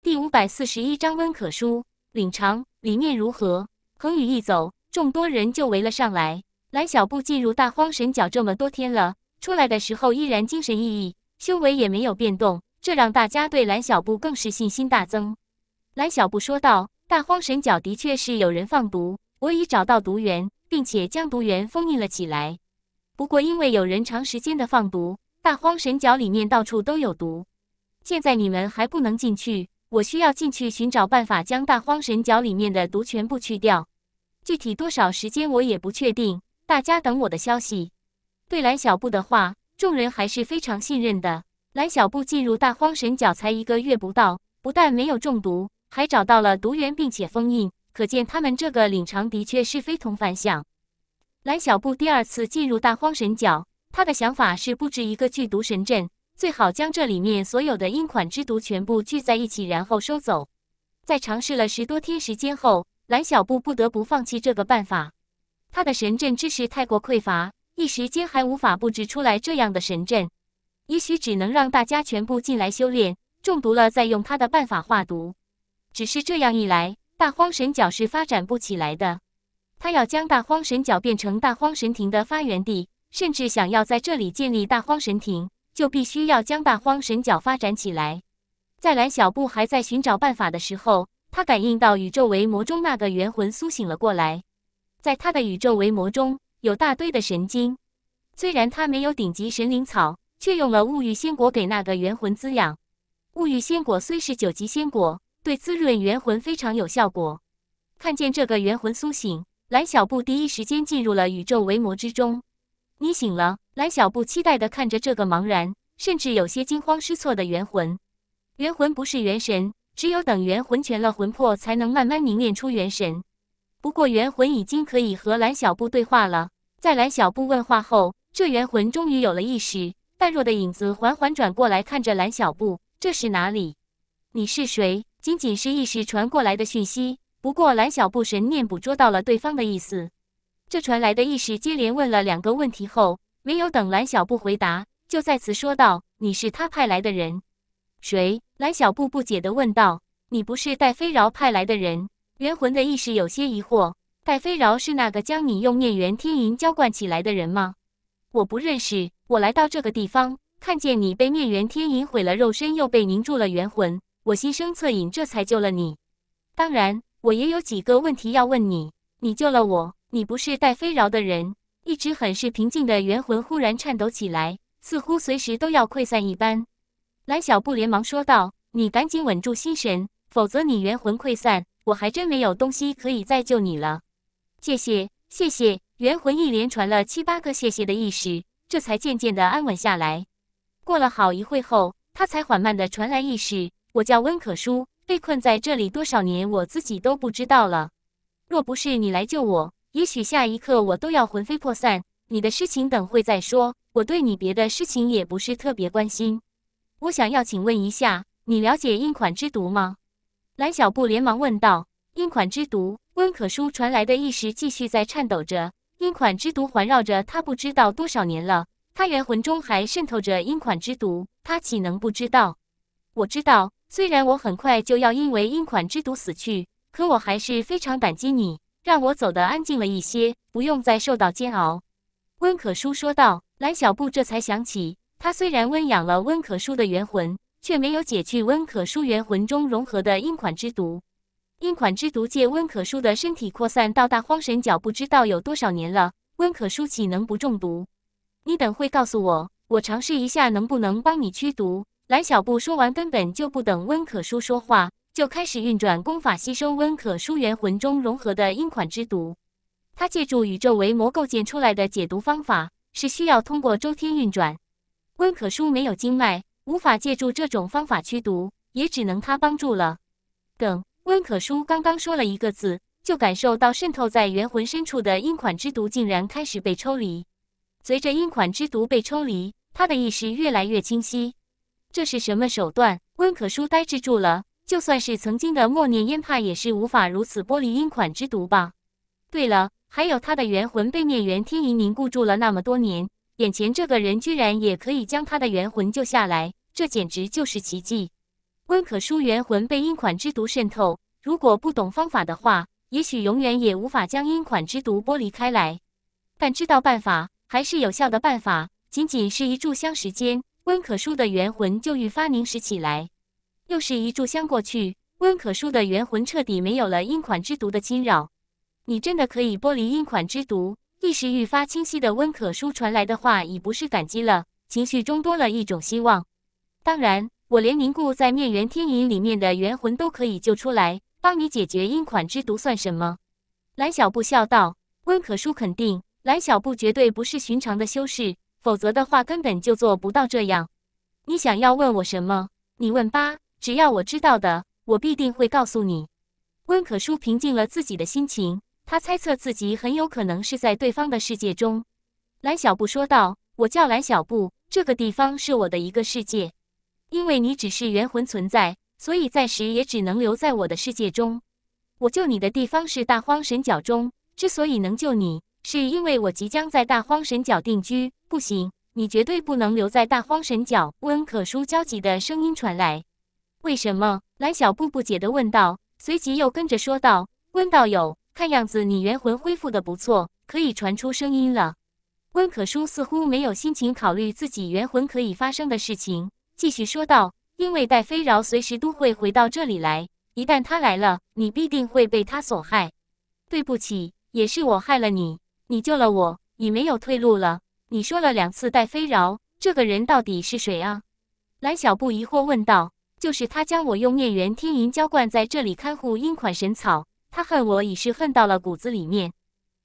第五百四十一章温可书领长里面如何？恒宇一走，众多人就围了上来。蓝小布进入大荒神角这么多天了，出来的时候依然精神奕奕，修为也没有变动，这让大家对蓝小布更是信心大增。蓝小布说道：“大荒神角的确是有人放毒，我已找到毒源，并且将毒源封印了起来。不过因为有人长时间的放毒，大荒神角里面到处都有毒，现在你们还不能进去。”我需要进去寻找办法，将大荒神角里面的毒全部去掉。具体多少时间我也不确定，大家等我的消息。对蓝小布的话，众人还是非常信任的。蓝小布进入大荒神角才一个月不到，不但没有中毒，还找到了毒源并且封印，可见他们这个领长的确是非同凡响。蓝小布第二次进入大荒神角，他的想法是布置一个剧毒神阵。最好将这里面所有的阴款之毒全部聚在一起，然后收走。在尝试了十多天时间后，蓝小布不得不放弃这个办法。他的神阵知识太过匮乏，一时间还无法布置出来这样的神阵。也许只能让大家全部进来修炼，中毒了再用他的办法化毒。只是这样一来，大荒神角是发展不起来的。他要将大荒神角变成大荒神庭的发源地，甚至想要在这里建立大荒神庭。就必须要将大荒神角发展起来。在蓝小布还在寻找办法的时候，他感应到宇宙维魔中那个元魂苏醒了过来。在他的宇宙维魔中有大堆的神经，虽然他没有顶级神灵草，却用了物欲仙果给那个元魂滋养。物欲仙果虽是九级仙果，对滋润元魂非常有效果。看见这个元魂苏醒，蓝小布第一时间进入了宇宙维魔之中。你醒了，蓝小布期待地看着这个茫然，甚至有些惊慌失措的元魂。元魂不是元神，只有等元魂全了魂魄，才能慢慢凝练出元神。不过元魂已经可以和蓝小布对话了。在蓝小布问话后，这元魂终于有了意识，淡弱的影子缓缓转过来看着蓝小布：“这是哪里？你是谁？”仅仅是意识传过来的讯息，不过蓝小布神念捕捉到了对方的意思。这传来的意识接连问了两个问题后，没有等蓝小布回答，就再次说道：“你是他派来的人？”谁？蓝小布不解的问道：“你不是戴飞饶派来的人？”元魂的意识有些疑惑：“戴飞饶是那个将你用念元天银浇灌起来的人吗？”“我不认识。”“我来到这个地方，看见你被念元天银毁了肉身，又被凝住了元魂，我心生恻隐，这才救了你。当然，我也有几个问题要问你。你救了我。”你不是戴飞饶的人，一直很是平静的元魂忽然颤抖起来，似乎随时都要溃散一般。蓝小布连忙说道：“你赶紧稳住心神，否则你元魂溃散，我还真没有东西可以再救你了。”谢谢，谢谢。元魂一连传了七八个谢谢的意识，这才渐渐的安稳下来。过了好一会后，他才缓慢的传来意识：“我叫温可舒，被困在这里多少年，我自己都不知道了。若不是你来救我。”也许下一刻我都要魂飞魄散。你的事情等会再说，我对你别的事情也不是特别关心。我想要请问一下，你了解阴款之毒吗？蓝小布连忙问道。阴款之毒，温可书传来的意识继续在颤抖着。阴款之毒环绕着他不知道多少年了，他元魂中还渗透着阴款之毒，他岂能不知道？我知道，虽然我很快就要因为阴款之毒死去，可我还是非常感激你。让我走得安静了一些，不用再受到煎熬。”温可书说道。蓝小布这才想起，他虽然温养了温可书的元魂，却没有解去温可书元魂中融合的阴款之毒。阴款之毒借温可书的身体扩散到大荒神脚，不知道有多少年了。温可书岂能不中毒？你等会告诉我，我尝试一下能不能帮你驱毒。”蓝小布说完，根本就不等温可书说话。就开始运转功法，吸收温可书元魂中融合的阴款之毒。他借助宇宙为魔构建出来的解毒方法，是需要通过周天运转。温可书没有经脉，无法借助这种方法驱毒，也只能他帮助了。等温可书刚刚说了一个字，就感受到渗透在元魂深处的阴款之毒竟然开始被抽离。随着阴款之毒被抽离，他的意识越来越清晰。这是什么手段？温可书呆滞住了。就算是曾经的默念烟派，也是无法如此剥离阴款之毒吧？对了，还有他的元魂被灭元天仪凝固住了那么多年，眼前这个人居然也可以将他的元魂救下来，这简直就是奇迹！温可书元魂被阴款之毒渗透，如果不懂方法的话，也许永远也无法将阴款之毒剥离开来。但知道办法还是有效的办法，仅仅是一炷香时间，温可书的元魂就愈发凝实起来。又是一炷香过去，温可舒的元魂彻底没有了阴款之毒的侵扰。你真的可以剥离阴款之毒？意识愈发清晰的温可书传来的话，已不是感激了，情绪中多了一种希望。当然，我连凝固在面元天影里面的元魂都可以救出来，帮你解决阴款之毒算什么？蓝小布笑道。温可书肯定，蓝小布绝对不是寻常的修士，否则的话根本就做不到这样。你想要问我什么？你问吧。只要我知道的，我必定会告诉你。温可舒平静了自己的心情，他猜测自己很有可能是在对方的世界中。蓝小布说道：“我叫蓝小布，这个地方是我的一个世界。因为你只是元魂存在，所以暂时也只能留在我的世界中。我救你的地方是大荒神角中，之所以能救你，是因为我即将在大荒神角定居。不行，你绝对不能留在大荒神角。”温可舒焦急的声音传来。为什么？蓝小布不解地问道，随即又跟着说道：“温道友，看样子你元魂恢复的不错，可以传出声音了。”温可书似乎没有心情考虑自己元魂可以发生的事情，继续说道：“因为戴飞饶随时都会回到这里来，一旦他来了，你必定会被他所害。对不起，也是我害了你，你救了我，你没有退路了。你说了两次戴飞饶，这个人到底是谁啊？”蓝小布疑惑问道。就是他将我用面缘天银浇灌在这里看护阴款神草，他恨我已是恨到了骨子里面。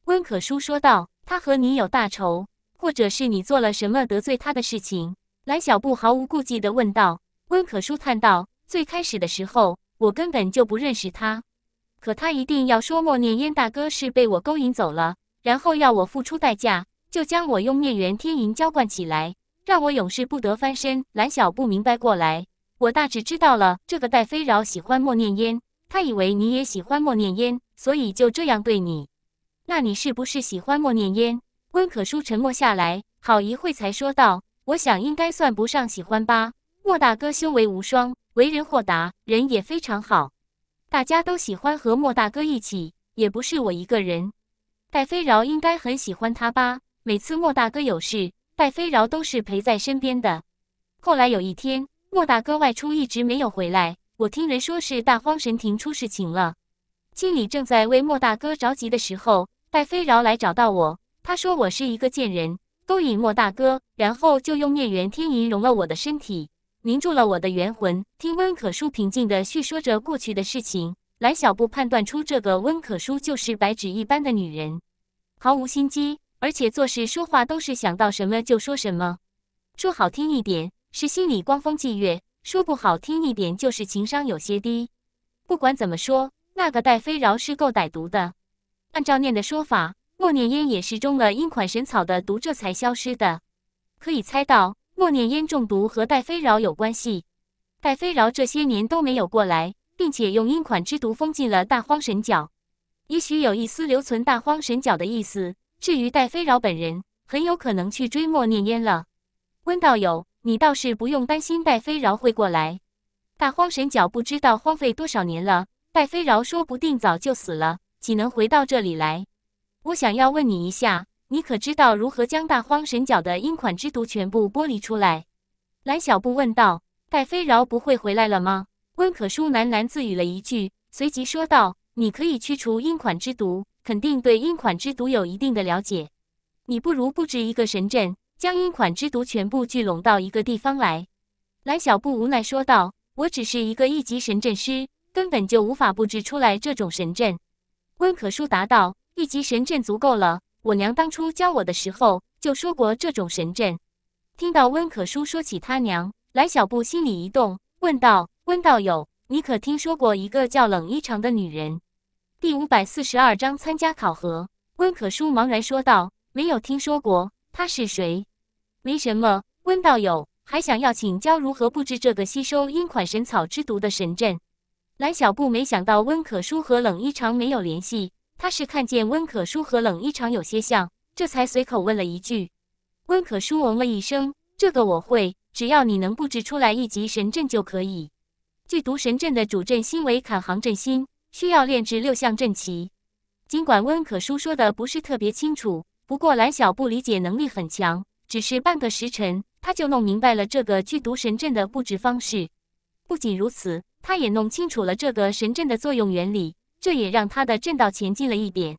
温可书说道：“他和你有大仇，或者是你做了什么得罪他的事情？”蓝小布毫无顾忌地问道。温可书叹道：“最开始的时候，我根本就不认识他，可他一定要说默念燕大哥是被我勾引走了，然后要我付出代价，就将我用面缘天银浇灌起来，让我永世不得翻身。”蓝小布明白过来。我大致知道了，这个戴飞饶喜欢莫念烟，他以为你也喜欢莫念烟，所以就这样对你。那你是不是喜欢莫念烟？温可书沉默下来，好一会才说道：“我想应该算不上喜欢吧。莫大哥修为无双，为人豁达，人也非常好，大家都喜欢和莫大哥一起，也不是我一个人。戴飞饶应该很喜欢他吧？每次莫大哥有事，戴飞饶都是陪在身边的。后来有一天。”莫大哥外出一直没有回来，我听人说是大荒神庭出事情了。经理正在为莫大哥着急的时候，戴飞饶来找到我，他说我是一个贱人，勾引莫大哥，然后就用孽元天银融了我的身体，凝住了我的元魂。听温可书平静的叙说着过去的事情，蓝小布判断出这个温可书就是白纸一般的女人，毫无心机，而且做事说话都是想到什么就说什么，说好听一点。是心里光风霁月，说不好听一点就是情商有些低。不管怎么说，那个戴飞饶是够歹毒的。按照念的说法，莫念烟也是中了阴款神草的毒这才消失的。可以猜到，莫念烟中毒和戴飞饶有关系。戴飞饶这些年都没有过来，并且用阴款之毒封禁了大荒神角，也许有一丝留存大荒神角的意思。至于戴飞饶本人，很有可能去追莫念烟了。温道友。你倒是不用担心戴飞饶会过来，大荒神角不知道荒废多少年了，戴飞饶说不定早就死了，岂能回到这里来？我想要问你一下，你可知道如何将大荒神角的阴款之毒全部剥离出来？蓝小布问道。戴飞饶不会回来了吗？温可舒喃喃自语了一句，随即说道：“你可以驱除阴款之毒，肯定对阴款之毒有一定的了解，你不如布置一个神阵。”将阴款之毒全部聚拢到一个地方来，蓝小布无奈说道：“我只是一个一级神阵师，根本就无法布置出来这种神阵。”温可书答道：“一级神阵足够了，我娘当初教我的时候就说过这种神阵。”听到温可书说起他娘，蓝小布心里一动，问道：“温道友，你可听说过一个叫冷一长的女人？”第五百四十二章参加考核。温可书茫然说道：“没有听说过，她是谁？”没什么，温道友还想要请教如何布置这个吸收阴款神草之毒的神阵？蓝小布没想到温可书和冷一常没有联系，他是看见温可书和冷一常有些像，这才随口问了一句。温可书嗯了一声：“这个我会，只要你能布置出来一级神阵就可以。”剧毒神阵的主阵心为坎行阵心，需要炼制六项阵旗。尽管温可书说的不是特别清楚，不过蓝小布理解能力很强。只是半个时辰，他就弄明白了这个剧毒神阵的布置方式。不仅如此，他也弄清楚了这个神阵的作用原理，这也让他的阵道前进了一点。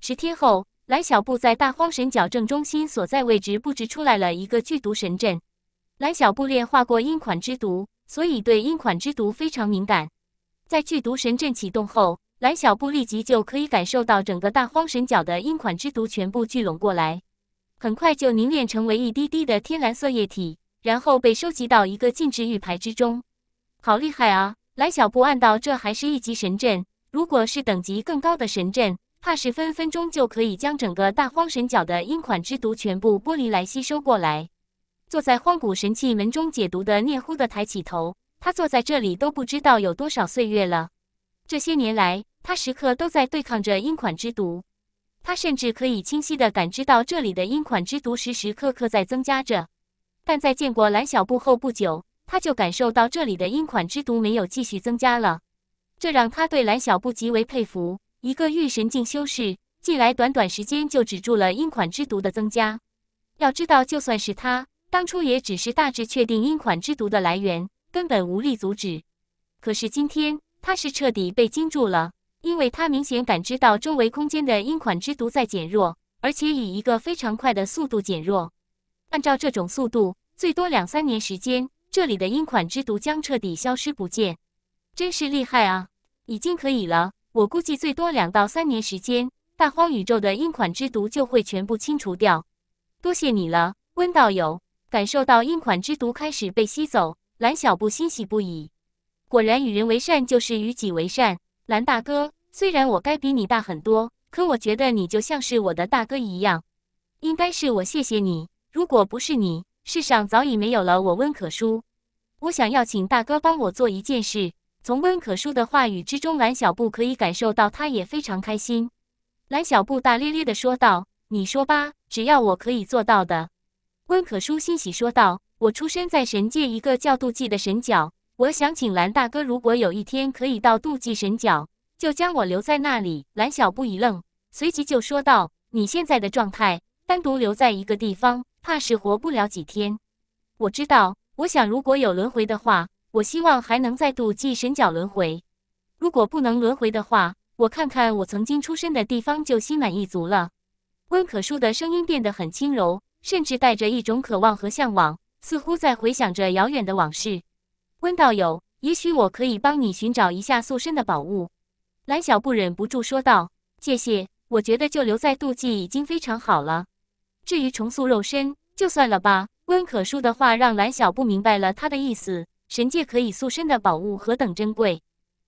十天后，蓝小布在大荒神角正中心所在位置布置出来了一个剧毒神阵。蓝小布炼化过阴款之毒，所以对阴款之毒非常敏感。在剧毒神阵启动后，蓝小布立即就可以感受到整个大荒神角的阴款之毒全部聚拢过来。很快就凝练成为一滴滴的天蓝色液体，然后被收集到一个禁制玉牌之中。好厉害啊！蓝小布暗道，这还是一级神阵。如果是等级更高的神阵，怕是分分钟就可以将整个大荒神角的阴款之毒全部剥离来吸收过来。坐在荒古神器门中解毒的聂忽的抬起头，他坐在这里都不知道有多少岁月了。这些年来，他时刻都在对抗着阴款之毒。他甚至可以清晰地感知到这里的阴款之毒时时刻刻在增加着，但在见过蓝小布后不久，他就感受到这里的阴款之毒没有继续增加了。这让他对蓝小布极为佩服。一个御神境修士，进来短短时间就止住了阴款之毒的增加。要知道，就算是他当初也只是大致确定阴款之毒的来源，根本无力阻止。可是今天，他是彻底被惊住了。因为他明显感知到周围空间的阴款之毒在减弱，而且以一个非常快的速度减弱。按照这种速度，最多两三年时间，这里的阴款之毒将彻底消失不见。真是厉害啊！已经可以了，我估计最多两到三年时间，大荒宇宙的阴款之毒就会全部清除掉。多谢你了，温道友！感受到阴款之毒开始被吸走，蓝小布欣喜不已。果然，与人为善就是与己为善。蓝大哥，虽然我该比你大很多，可我觉得你就像是我的大哥一样，应该是我谢谢你。如果不是你，世上早已没有了我温可书。我想要请大哥帮我做一件事。从温可书的话语之中，蓝小布可以感受到他也非常开心。蓝小布大咧咧的说道：“你说吧，只要我可以做到的。”温可书欣喜说道：“我出生在神界一个叫妒记的神角。”我想请蓝大哥，如果有一天可以到妒忌神角，就将我留在那里。蓝小布一愣，随即就说道：“你现在的状态，单独留在一个地方，怕是活不了几天。”我知道，我想如果有轮回的话，我希望还能在度忌神角轮回。如果不能轮回的话，我看看我曾经出生的地方就心满意足了。温可淑的声音变得很轻柔，甚至带着一种渴望和向往，似乎在回想着遥远的往事。温道友，也许我可以帮你寻找一下塑身的宝物。”蓝小不忍不住说道。“谢谢，我觉得就留在渡忌已经非常好了。至于重塑肉身，就算了吧。”温可书的话让蓝小不明白了他的意思。神界可以塑身的宝物何等珍贵！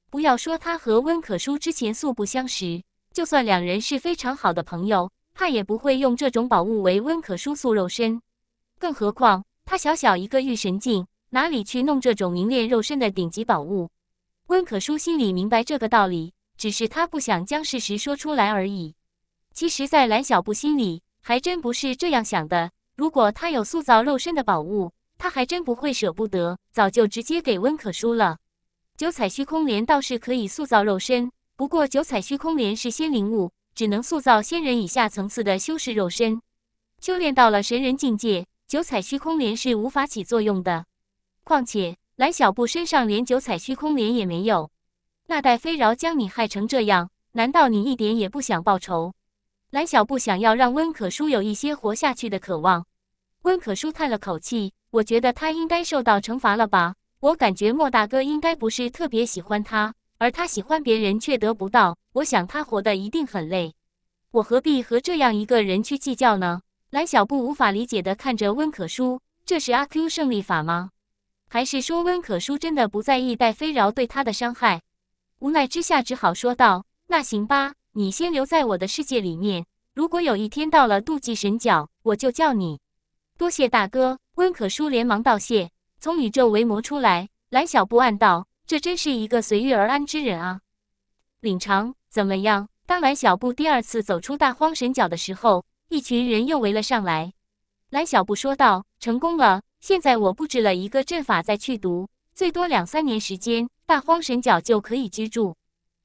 不要说他和温可书之前素不相识，就算两人是非常好的朋友，怕也不会用这种宝物为温可书塑肉身。更何况，他小小一个御神境。哪里去弄这种凝练肉身的顶级宝物？温可书心里明白这个道理，只是他不想将事实说出来而已。其实，在蓝小布心里，还真不是这样想的。如果他有塑造肉身的宝物，他还真不会舍不得，早就直接给温可书了。九彩虚空莲倒是可以塑造肉身，不过九彩虚空莲是仙灵物，只能塑造仙人以下层次的修士肉身。修炼到了神人境界，九彩虚空莲是无法起作用的。况且蓝小布身上连九彩虚空莲也没有，那代飞饶将你害成这样，难道你一点也不想报仇？蓝小布想要让温可书有一些活下去的渴望。温可书叹了口气，我觉得他应该受到惩罚了吧。我感觉莫大哥应该不是特别喜欢他，而他喜欢别人却得不到，我想他活的一定很累。我何必和这样一个人去计较呢？蓝小布无法理解的看着温可书，这是阿 Q 胜利法吗？还是说温可书真的不在意戴飞饶对他的伤害，无奈之下只好说道：“那行吧，你先留在我的世界里面。如果有一天到了妒忌神角，我就叫你。”多谢大哥，温可书连忙道谢。从宇宙维魔出来，蓝小布暗道：“这真是一个随遇而安之人啊！”领长怎么样？当蓝小布第二次走出大荒神角的时候，一群人又围了上来。蓝小布说道：“成功了。”现在我布置了一个阵法再去读，最多两三年时间，大荒神角就可以居住。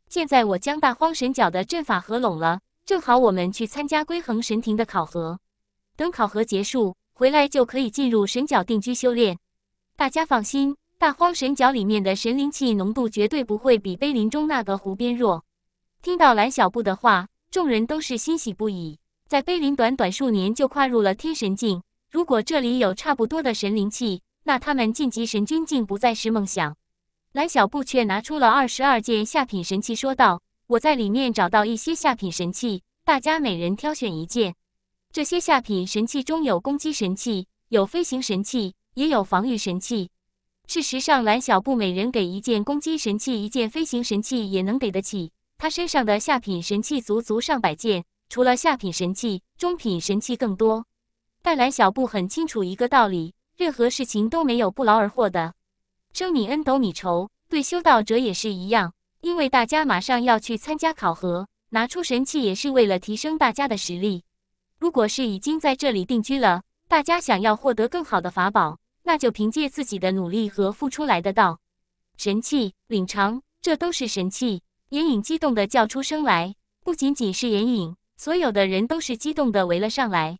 现在我将大荒神角的阵法合拢了，正好我们去参加归恒神庭的考核。等考核结束回来，就可以进入神角定居修炼。大家放心，大荒神角里面的神灵气浓度绝对不会比碑林中那个湖边弱。听到蓝小布的话，众人都是欣喜不已，在碑林短短数年就跨入了天神境。如果这里有差不多的神灵器，那他们晋级神君竟不再是梦想。蓝小布却拿出了二十二件下品神器，说道：“我在里面找到一些下品神器，大家每人挑选一件。这些下品神器中有攻击神器，有飞行神器，也有防御神器。事实上，蓝小布每人给一件攻击神器，一件飞行神器也能给得起。他身上的下品神器足足上百件，除了下品神器，中品神器更多。”但蓝小布很清楚一个道理：，任何事情都没有不劳而获的。升米恩，斗米仇，对修道者也是一样。因为大家马上要去参加考核，拿出神器也是为了提升大家的实力。如果是已经在这里定居了，大家想要获得更好的法宝，那就凭借自己的努力和付出来的道。神器领长，这都是神器。眼影激动的叫出声来，不仅仅是眼影，所有的人都是激动的围了上来。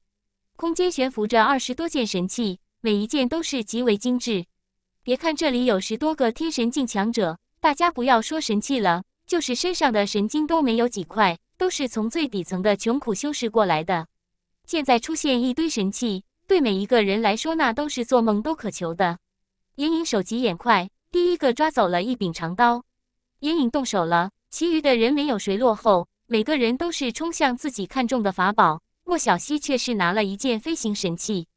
空间悬浮着二十多件神器，每一件都是极为精致。别看这里有十多个天神境强者，大家不要说神器了，就是身上的神经都没有几块，都是从最底层的穷苦修士过来的。现在出现一堆神器，对每一个人来说，那都是做梦都渴求的。眼影手疾眼快，第一个抓走了一柄长刀。眼影动手了，其余的人没有谁落后，每个人都是冲向自己看中的法宝。莫小西却是拿了一件飞行神器。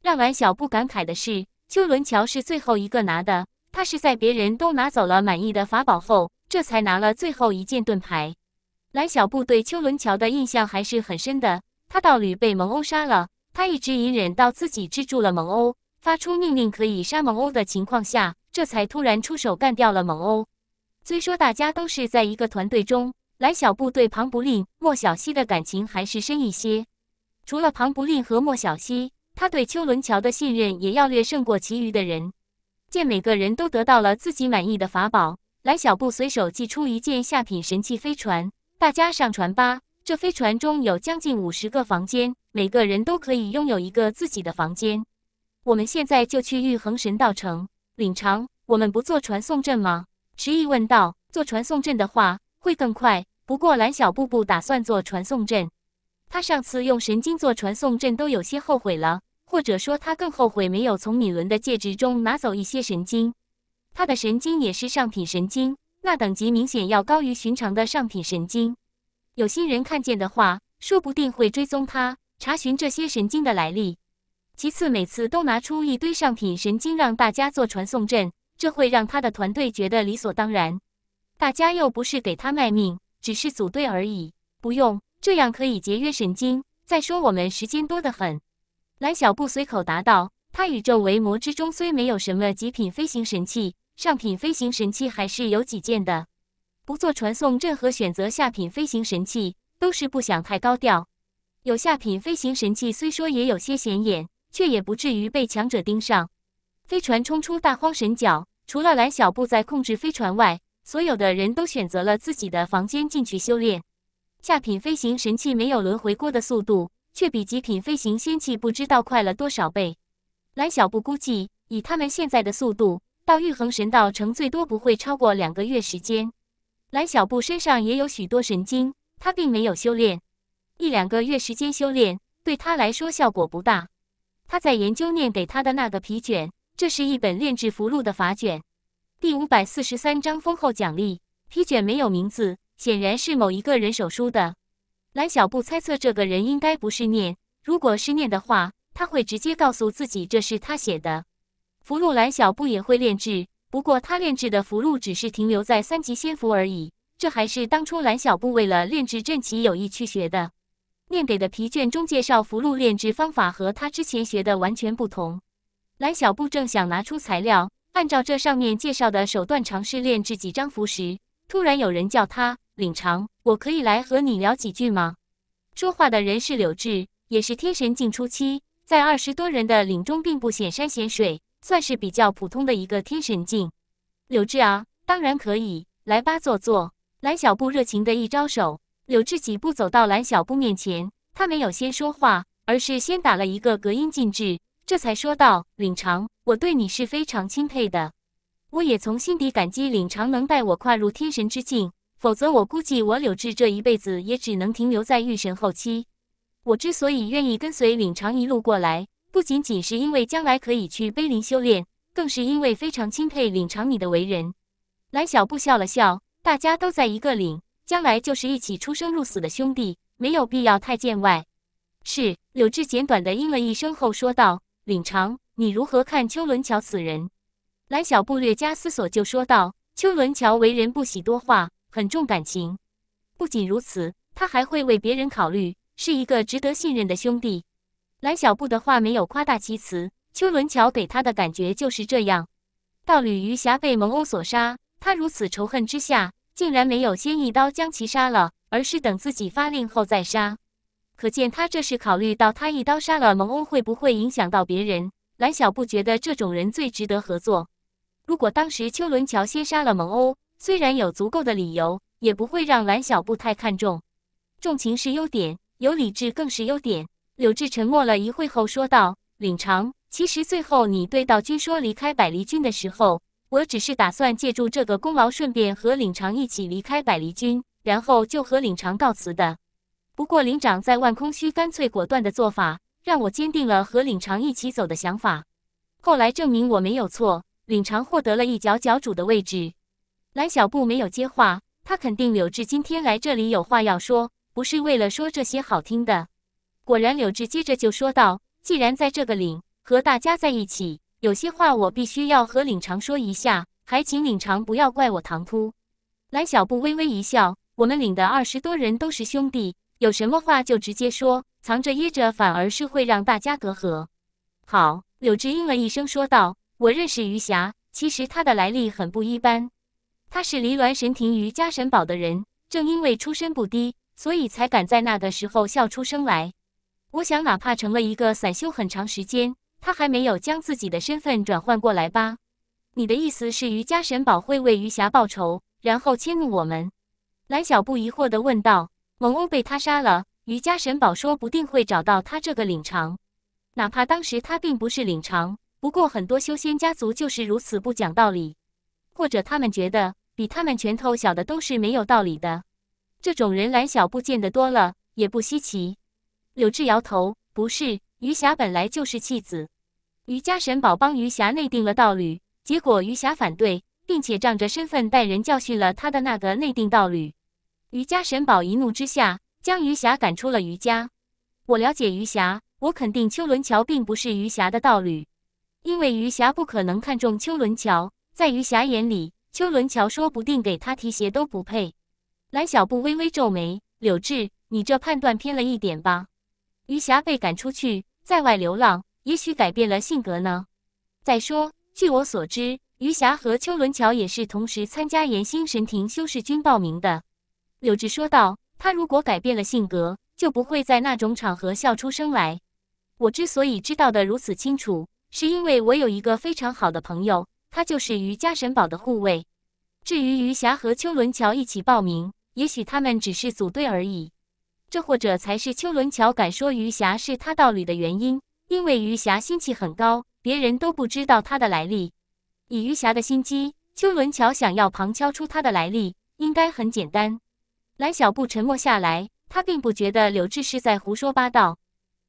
让蓝小布感慨的是，邱伦桥是最后一个拿的。他是在别人都拿走了满意的法宝后，这才拿了最后一件盾牌。蓝小布对邱伦桥的印象还是很深的。他到侣被蒙欧杀了，他一直隐忍到自己制住了蒙欧，发出命令可以杀蒙欧的情况下，这才突然出手干掉了蒙欧。虽说大家都是在一个团队中，蓝小布对庞不吝、莫小西的感情还是深一些。除了庞不吝和莫小溪，他对邱伦桥的信任也要略胜过其余的人。见每个人都得到了自己满意的法宝，蓝小布随手寄出一件下品神器飞船，大家上船吧。这飞船中有将近五十个房间，每个人都可以拥有一个自己的房间。我们现在就去玉衡神道城领尝。我们不坐传送阵吗？迟疑问道。坐传送阵的话会更快，不过蓝小布不打算坐传送阵。他上次用神经做传送阵都有些后悔了，或者说他更后悔没有从米伦的戒指中拿走一些神经。他的神经也是上品神经，那等级明显要高于寻常的上品神经。有心人看见的话，说不定会追踪他，查询这些神经的来历。其次，每次都拿出一堆上品神经让大家做传送阵，这会让他的团队觉得理所当然。大家又不是给他卖命，只是组队而已，不用。这样可以节约神经。再说，我们时间多得很。蓝小布随口答道：“他宇宙维魔之中虽没有什么极品飞行神器，上品飞行神器还是有几件的。不做传送阵，和选择下品飞行神器，都是不想太高调。有下品飞行神器，虽说也有些显眼，却也不至于被强者盯上。”飞船冲出大荒神角，除了蓝小布在控制飞船外，所有的人都选择了自己的房间进去修炼。下品飞行神器没有轮回过的速度，却比极品飞行仙器不知道快了多少倍。蓝小布估计，以他们现在的速度，到玉衡神道城最多不会超过两个月时间。蓝小布身上也有许多神经，他并没有修炼，一两个月时间修炼对他来说效果不大。他在研究念给他的那个皮卷，这是一本炼制符箓的法卷。第五百四十三章丰厚奖励，皮卷没有名字。显然是某一个人手书的。蓝小布猜测，这个人应该不是念。如果是念的话，他会直接告诉自己这是他写的。符箓，蓝小布也会炼制，不过他炼制的符箓只是停留在三级仙符而已。这还是当初蓝小布为了炼制阵旗有意去学的。念给的皮卷中介绍符箓炼制方法和他之前学的完全不同。蓝小布正想拿出材料，按照这上面介绍的手段尝试炼制几张符时，突然有人叫他。领长，我可以来和你聊几句吗？说话的人是柳志，也是天神境初期，在二十多人的领中并不显山显水，算是比较普通的一个天神境。柳志啊，当然可以，来吧，坐坐。蓝小布热情的一招手，柳志几步走到蓝小布面前，他没有先说话，而是先打了一个隔音禁制，这才说道：领长，我对你是非常钦佩的，我也从心底感激领长能带我跨入天神之境。否则，我估计我柳智这一辈子也只能停留在御神后期。我之所以愿意跟随领长一路过来，不仅仅是因为将来可以去碑林修炼，更是因为非常钦佩领长你的为人。蓝小布笑了笑，大家都在一个领，将来就是一起出生入死的兄弟，没有必要太见外。是柳智简短的应了一声后说道：“领长，你如何看秋伦桥此人？”蓝小布略加思索就说道：“秋伦桥为人不喜多话。”很重感情，不仅如此，他还会为别人考虑，是一个值得信任的兄弟。蓝小布的话没有夸大其词，邱伦桥给他的感觉就是这样。到吕余霞被蒙欧所杀，他如此仇恨之下，竟然没有先一刀将其杀了，而是等自己发令后再杀，可见他这是考虑到他一刀杀了蒙欧会不会影响到别人。蓝小布觉得这种人最值得合作。如果当时邱伦桥先杀了蒙欧。虽然有足够的理由，也不会让蓝小布太看重。重情是优点，有理智更是优点。柳智沉默了一会后说道：“领长，其实最后你对道君说离开百离军的时候，我只是打算借助这个功劳，顺便和领长一起离开百离军，然后就和领长告辞的。不过领长在万空虚干脆果断的做法，让我坚定了和领长一起走的想法。后来证明我没有错，领长获得了一角角主的位置。”蓝小布没有接话，他肯定柳智今天来这里有话要说，不是为了说这些好听的。果然，柳智接着就说道：“既然在这个岭和大家在一起，有些话我必须要和岭长说一下，还请岭长不要怪我唐突。”蓝小布微微一笑：“我们岭的二十多人都是兄弟，有什么话就直接说，藏着掖着反而是会让大家隔阂。”好，柳智应了一声说道：“我认识余霞，其实她的来历很不一般。”他是离鸾神庭于家神堡的人，正因为出身不低，所以才敢在那个时候笑出声来。我想，哪怕成了一个散修很长时间，他还没有将自己的身份转换过来吧？你的意思是，于家神堡会为余霞报仇，然后迁怒我们？蓝小布疑惑地问道。蒙欧被他杀了，于家神堡说不定会找到他这个领长，哪怕当时他并不是领长。不过，很多修仙家族就是如此不讲道理，或者他们觉得。比他们拳头小的都是没有道理的，这种人胆小不见得多了，也不稀奇。柳智摇头，不是，余霞本来就是弃子。余家神宝帮余霞内定了道侣，结果余霞反对，并且仗着身份带人教训了他的那个内定道侣。余家神宝一怒之下，将余霞赶出了余家。我了解余霞，我肯定秋伦桥并不是余霞的道侣，因为余霞不可能看中秋伦桥，在余霞眼里。秋伦乔说不定给他提鞋都不配，蓝小布微微皱眉：“柳智，你这判断偏了一点吧？”余霞被赶出去，在外流浪，也许改变了性格呢。再说，据我所知，余霞和邱伦乔也是同时参加炎星神庭修士军报名的。柳智说道：“他如果改变了性格，就不会在那种场合笑出声来。我之所以知道的如此清楚，是因为我有一个非常好的朋友。”他就是于家神堡的护卫。至于余霞和秋伦乔一起报名，也许他们只是组队而已。这或者才是秋伦乔敢说余霞是他道侣的原因，因为余霞心气很高，别人都不知道他的来历。以余霞的心机，秋伦乔想要旁敲出他的来历，应该很简单。蓝小布沉默下来，他并不觉得柳智是在胡说八道。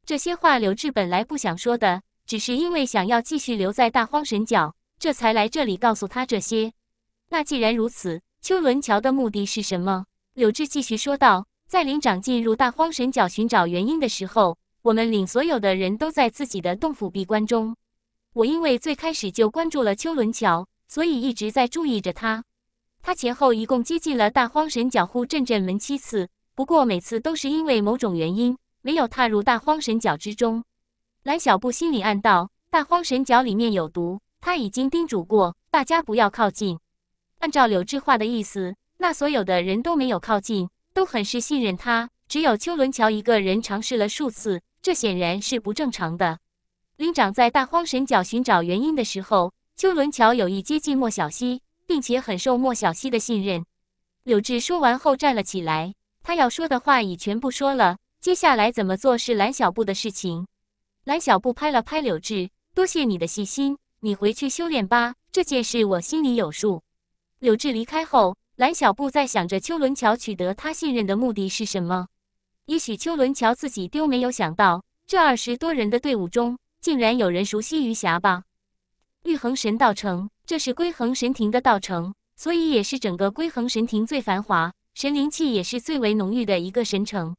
这些话，柳智本来不想说的，只是因为想要继续留在大荒神角。这才来这里告诉他这些。那既然如此，秋伦桥的目的是什么？柳志继续说道：“在灵长进入大荒神角寻找原因的时候，我们领所有的人都在自己的洞府闭关中。我因为最开始就关注了秋伦桥，所以一直在注意着他。他前后一共接近了大荒神角护阵阵门七次，不过每次都是因为某种原因，没有踏入大荒神角之中。”蓝小布心里暗道：“大荒神角里面有毒。”他已经叮嘱过大家不要靠近。按照柳志话的意思，那所有的人都没有靠近，都很是信任他。只有秋伦乔一个人尝试了数次，这显然是不正常的。林长在大荒神角寻找原因的时候，秋伦乔有意接近莫小溪，并且很受莫小溪的信任。柳志说完后站了起来，他要说的话已全部说了，接下来怎么做是蓝小布的事情。蓝小布拍了拍柳志，多谢你的细心。你回去修炼吧，这件事我心里有数。柳智离开后，蓝小布在想着秋伦乔取得他信任的目的是什么？也许秋伦乔自己丢没有想到，这二十多人的队伍中，竟然有人熟悉余霞吧。玉衡神道城，这是归衡神庭的道城，所以也是整个归衡神庭最繁华，神灵气也是最为浓郁的一个神城。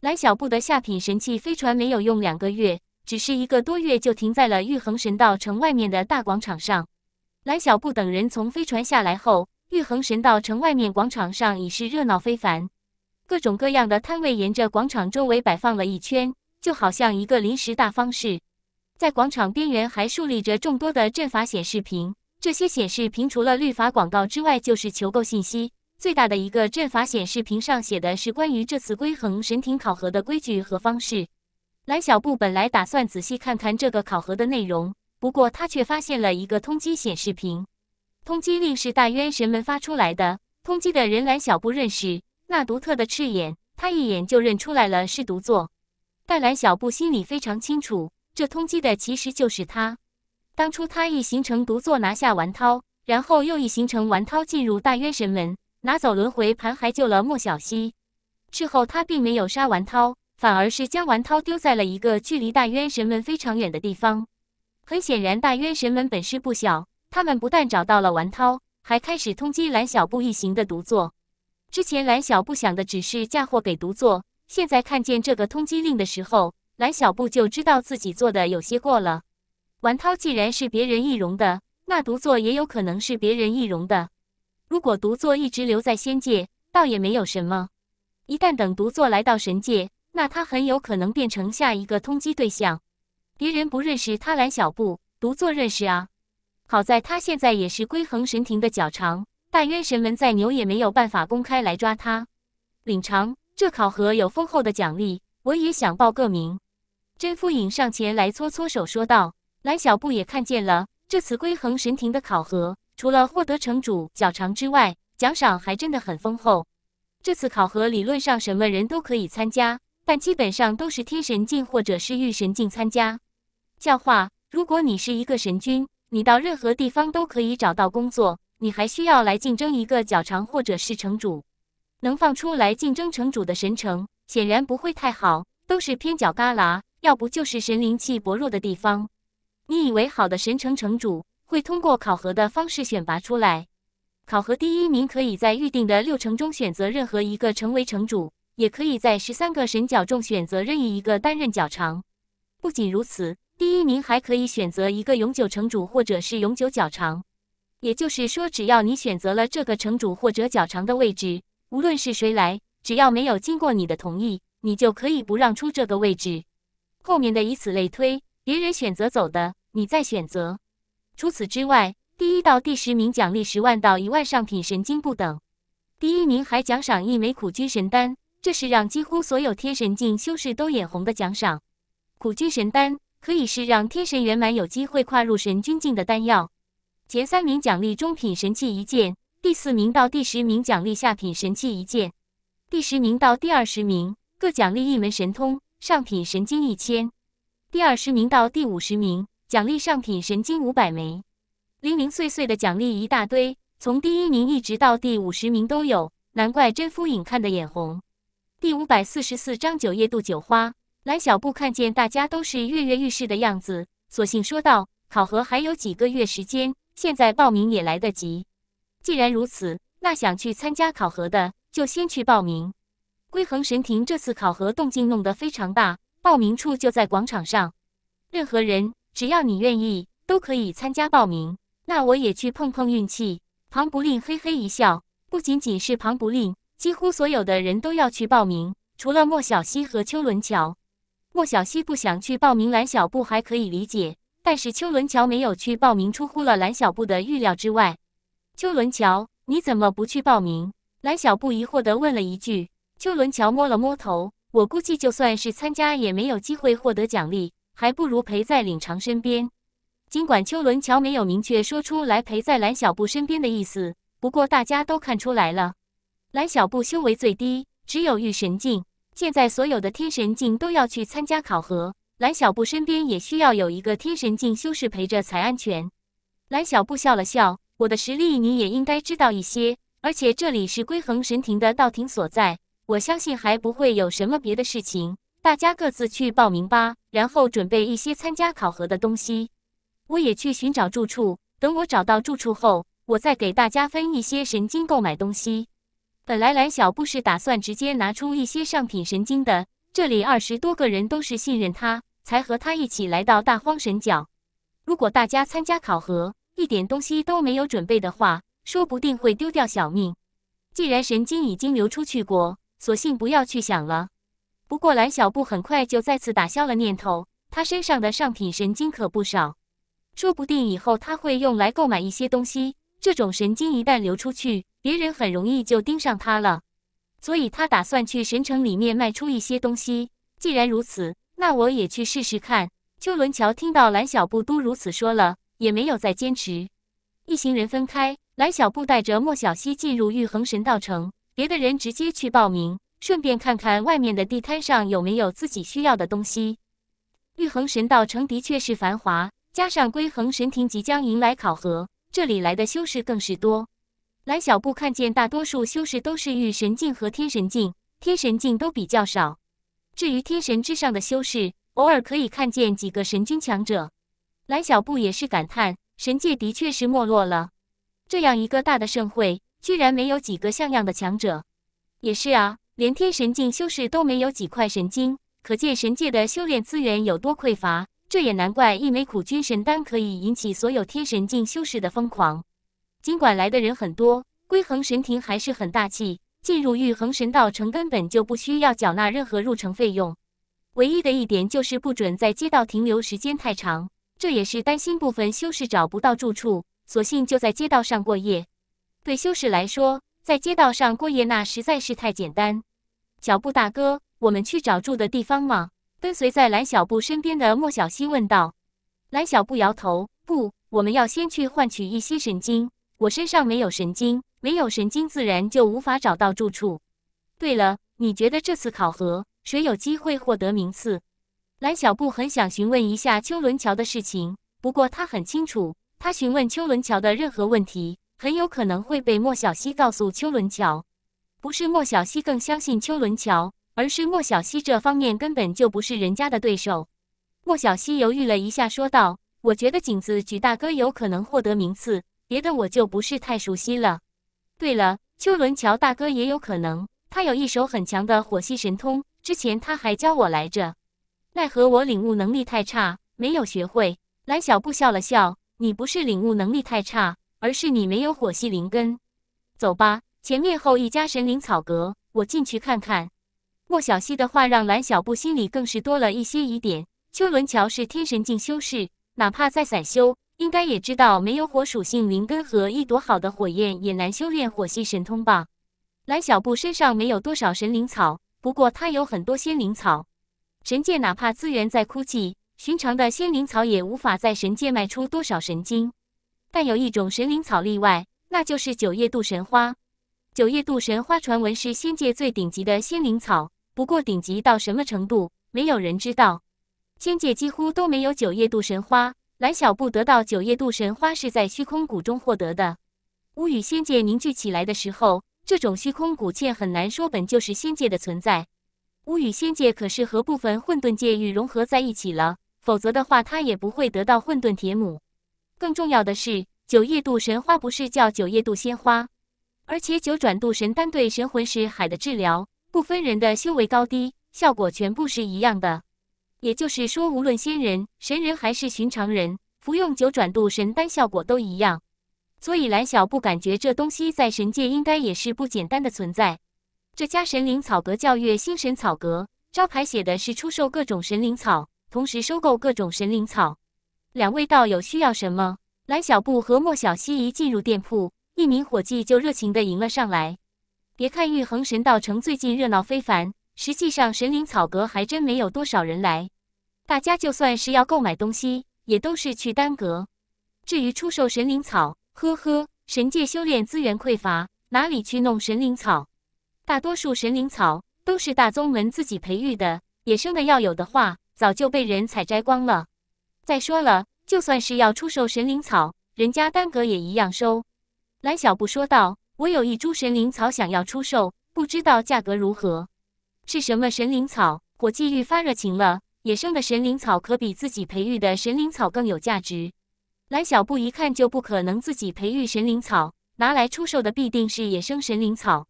蓝小布的下品神器飞船没有用两个月。只是一个多月，就停在了玉衡神道城外面的大广场上。蓝小布等人从飞船下来后，玉衡神道城外面广场上已是热闹非凡，各种各样的摊位沿着广场周围摆放了一圈，就好像一个临时大方式。在广场边缘还竖立着众多的阵法显示屏，这些显示屏除了律法广告之外，就是求购信息。最大的一个阵法显示屏上写的是关于这次归恒神庭考核的规矩和方式。蓝小布本来打算仔细看看这个考核的内容，不过他却发现了一个通缉显示屏。通缉令是大渊神门发出来的，通缉的人蓝小布认识，那独特的赤眼，他一眼就认出来了是独坐。但蓝小布心里非常清楚，这通缉的其实就是他。当初他一形成独坐拿下完涛，然后又一形成完涛进入大渊神门，拿走轮回盘，还救了莫小溪。事后他并没有杀完涛。反而是将王涛丢在了一个距离大渊神门非常远的地方。很显然，大渊神门本事不小，他们不但找到了王涛，还开始通缉蓝小布一行的独坐。之前蓝小布想的只是嫁祸给独坐，现在看见这个通缉令的时候，蓝小布就知道自己做的有些过了。王涛既然是别人易容的，那独坐也有可能是别人易容的。如果独坐一直留在仙界，倒也没有什么；一旦等独坐来到神界，那他很有可能变成下一个通缉对象，别人不认识他，蓝小布独坐认识啊。好在他现在也是归恒神庭的角长，大渊神门再牛也没有办法公开来抓他。领长，这考核有丰厚的奖励，我也想报个名。甄夫颖上前来搓搓手说道。蓝小布也看见了，这次归恒神庭的考核，除了获得城主角长之外，奖赏还真的很丰厚。这次考核理论上什么人都可以参加。但基本上都是天神境或者是玉神境参加教化。如果你是一个神君，你到任何地方都可以找到工作。你还需要来竞争一个角长或者是城主。能放出来竞争城主的神城，显然不会太好，都是偏角旮旯，要不就是神灵气薄弱的地方。你以为好的神城城主会通过考核的方式选拔出来？考核第一名可以在预定的六城中选择任何一个成为城主。也可以在十三个神角中选择任意一个担任角长。不仅如此，第一名还可以选择一个永久城主或者是永久角长。也就是说，只要你选择了这个城主或者角长的位置，无论是谁来，只要没有经过你的同意，你就可以不让出这个位置。后面的以此类推，别人选择走的，你再选择。除此之外，第一到第十名奖励十万到一万上品神经不等，第一名还奖赏一枚苦君神丹。这是让几乎所有天神境修士都眼红的奖赏，苦君神丹可以是让天神圆满有机会跨入神君境的丹药。前三名奖励中品神器一件，第四名到第十名奖励下品神器一件，第十名到第二十名各奖励一门神通，上品神经一千，第二十名到第五十名奖励上品神经五百枚，零零碎碎的奖励一大堆，从第一名一直到第五十名都有，难怪真夫影看得眼红。第五百四十四章九夜渡九花。蓝小布看见大家都是跃跃欲试的样子，索性说道：“考核还有几个月时间，现在报名也来得及。既然如此，那想去参加考核的，就先去报名。”归恒神庭这次考核动静弄得非常大，报名处就在广场上。任何人只要你愿意，都可以参加报名。那我也去碰碰运气。庞不令嘿嘿一笑，不仅仅是庞不令。几乎所有的人都要去报名，除了莫小西和秋伦桥。莫小西不想去报名，蓝小布还可以理解，但是秋伦桥没有去报名，出乎了蓝小布的预料之外。秋伦桥，你怎么不去报名？蓝小布疑惑的问了一句。秋伦桥摸了摸头，我估计就算是参加，也没有机会获得奖励，还不如陪在领长身边。尽管秋伦桥没有明确说出来陪在蓝小布身边的意思，不过大家都看出来了。蓝小布修为最低，只有御神境。现在所有的天神境都要去参加考核，蓝小布身边也需要有一个天神境修士陪着才安全。蓝小布笑了笑：“我的实力你也应该知道一些，而且这里是归恒神庭的道庭所在，我相信还不会有什么别的事情。大家各自去报名吧，然后准备一些参加考核的东西。我也去寻找住处，等我找到住处后，我再给大家分一些神经购买东西。”本来蓝小布是打算直接拿出一些上品神经的，这里二十多个人都是信任他，才和他一起来到大荒神角。如果大家参加考核，一点东西都没有准备的话，说不定会丢掉小命。既然神经已经流出去过，索性不要去想了。不过蓝小布很快就再次打消了念头，他身上的上品神经可不少，说不定以后他会用来购买一些东西。这种神经一旦流出去，别人很容易就盯上他了，所以他打算去神城里面卖出一些东西。既然如此，那我也去试试看。邱伦乔听到蓝小布都如此说了，也没有再坚持。一行人分开，蓝小布带着莫小溪进入玉衡神道城，别的人直接去报名，顺便看看外面的地摊上有没有自己需要的东西。玉衡神道城的确是繁华，加上归恒神庭即将迎来考核，这里来的修士更是多。蓝小布看见，大多数修士都是御神境和天神境，天神境都比较少。至于天神之上的修士，偶尔可以看见几个神君强者。蓝小布也是感叹，神界的确是没落了。这样一个大的盛会，居然没有几个像样的强者。也是啊，连天神境修士都没有几块神经，可见神界的修炼资源有多匮乏。这也难怪，一枚苦君神丹可以引起所有天神境修士的疯狂。尽管来的人很多，归恒神庭还是很大气。进入玉恒神道城根本就不需要缴纳任何入城费用，唯一的一点就是不准在街道停留时间太长。这也是担心部分修士找不到住处，索性就在街道上过夜。对修士来说，在街道上过夜那实在是太简单。小布大哥，我们去找住的地方吗？跟随在蓝小布身边的莫小西问道。蓝小布摇头：“不，我们要先去换取一些神经，我身上没有神经，没有神经自然就无法找到住处。对了，你觉得这次考核谁有机会获得名次？蓝小布很想询问一下邱伦桥的事情，不过他很清楚，他询问邱伦桥的任何问题，很有可能会被莫小西告诉邱伦桥。不是莫小西更相信邱伦桥，而是莫小西这方面根本就不是人家的对手。莫小西犹豫了一下，说道：“我觉得景子举大哥有可能获得名次。”别的我就不是太熟悉了。对了，秋伦乔大哥也有可能，他有一手很强的火系神通，之前他还教我来着，奈何我领悟能力太差，没有学会。蓝小布笑了笑：“你不是领悟能力太差，而是你没有火系灵根。”走吧，前面后一家神灵草阁，我进去看看。莫小西的话让蓝小布心里更是多了一些疑点。秋伦乔是天神境修士，哪怕再散修。应该也知道，没有火属性灵根和一朵好的火焰，也难修炼火系神通吧？蓝小布身上没有多少神灵草，不过他有很多仙灵草。神界哪怕资源再枯竭，寻常的仙灵草也无法在神界卖出多少神经。但有一种神灵草例外，那就是九叶渡神花。九叶渡神花传闻是仙界最顶级的仙灵草，不过顶级到什么程度，没有人知道。仙界几乎都没有九叶渡神花。蓝小布得到九叶渡神花是在虚空谷中获得的。巫与仙界凝聚起来的时候，这种虚空谷剑很难说本就是仙界的存在。巫与仙界可是和部分混沌界域融合在一起了，否则的话他也不会得到混沌铁母。更重要的是，九叶渡神花不是叫九叶渡仙花，而且九转渡神丹对神魂石海的治疗，不分人的修为高低，效果全部是一样的。也就是说，无论仙人、神人还是寻常人，服用九转渡神丹效果都一样。所以蓝小布感觉这东西在神界应该也是不简单的存在。这家神灵草阁叫月星神草阁，招牌写的是出售各种神灵草，同时收购各种神灵草。两位道友需要什么？蓝小布和莫小西一进入店铺，一名伙计就热情的迎了上来。别看玉衡神道城最近热闹非凡。实际上，神灵草阁还真没有多少人来。大家就算是要购买东西，也都是去丹阁。至于出售神灵草，呵呵，神界修炼资源匮乏，哪里去弄神灵草？大多数神灵草都是大宗门自己培育的，野生的要有的话，早就被人采摘光了。再说了，就算是要出售神灵草，人家丹阁也一样收。蓝小布说道：“我有一株神灵草想要出售，不知道价格如何。”是什么神灵草？伙计愈发热情了。野生的神灵草可比自己培育的神灵草更有价值。蓝小布一看就不可能自己培育神灵草，拿来出售的必定是野生神灵草。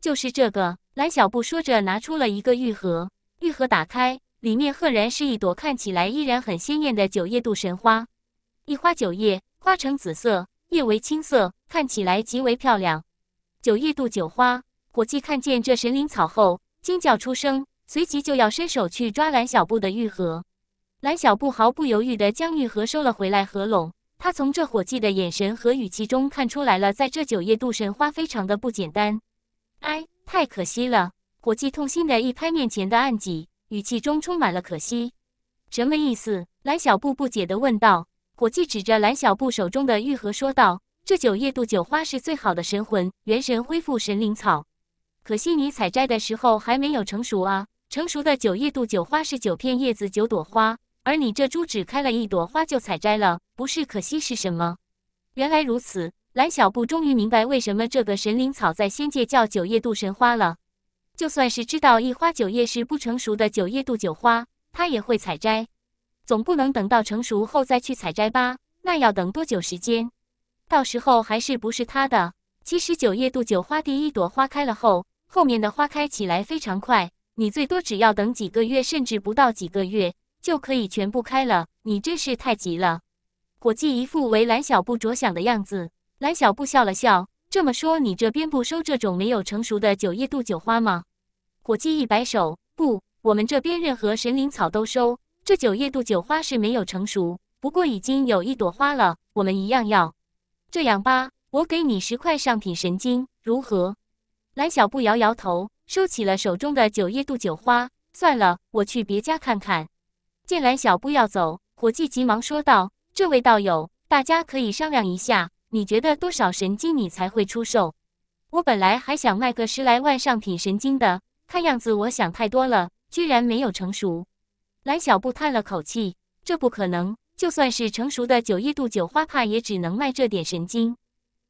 就是这个。蓝小布说着，拿出了一个玉盒。玉盒打开，里面赫然是一朵看起来依然很鲜艳的九叶渡神花。一花九叶，花呈紫色，叶为青色，看起来极为漂亮。九叶渡九花。伙计看见这神灵草后。惊叫出声，随即就要伸手去抓蓝小布的玉盒，蓝小布毫不犹豫地将玉盒收了回来，合拢。他从这伙计的眼神和语气中看出来了，在这九叶渡神花非常的不简单。哎，太可惜了！伙计痛心地一拍面前的案几，语气中充满了可惜。什么意思？蓝小布不解地问道。伙计指着蓝小布手中的玉盒说道：“这九叶渡九花是最好的神魂元神恢复神灵草。”可惜你采摘的时候还没有成熟啊！成熟的九叶杜九花是九片叶子九朵花，而你这株只开了一朵花就采摘了，不是可惜是什么？原来如此，蓝小布终于明白为什么这个神灵草在仙界叫九叶杜神花了。就算是知道一花九叶是不成熟的九叶杜九花，他也会采摘，总不能等到成熟后再去采摘吧？那要等多久时间？到时候还是不是他的？其实九叶杜九花第一朵花开了后。后面的花开起来非常快，你最多只要等几个月，甚至不到几个月就可以全部开了。你真是太急了。伙计一副为蓝小布着想的样子，蓝小布笑了笑。这么说，你这边不收这种没有成熟的九叶杜酒花吗？伙计一摆手，不，我们这边任何神灵草都收。这九叶杜酒花是没有成熟，不过已经有一朵花了，我们一样要。这样吧，我给你十块上品神经，如何？蓝小布摇摇头，收起了手中的九叶杜酒花。算了，我去别家看看。见蓝小布要走，伙计急忙说道：“这位道友，大家可以商量一下，你觉得多少神经你才会出售？我本来还想卖个十来万上品神经的，看样子我想太多了，居然没有成熟。”蓝小布叹了口气：“这不可能，就算是成熟的九叶杜酒花，怕也只能卖这点神经。”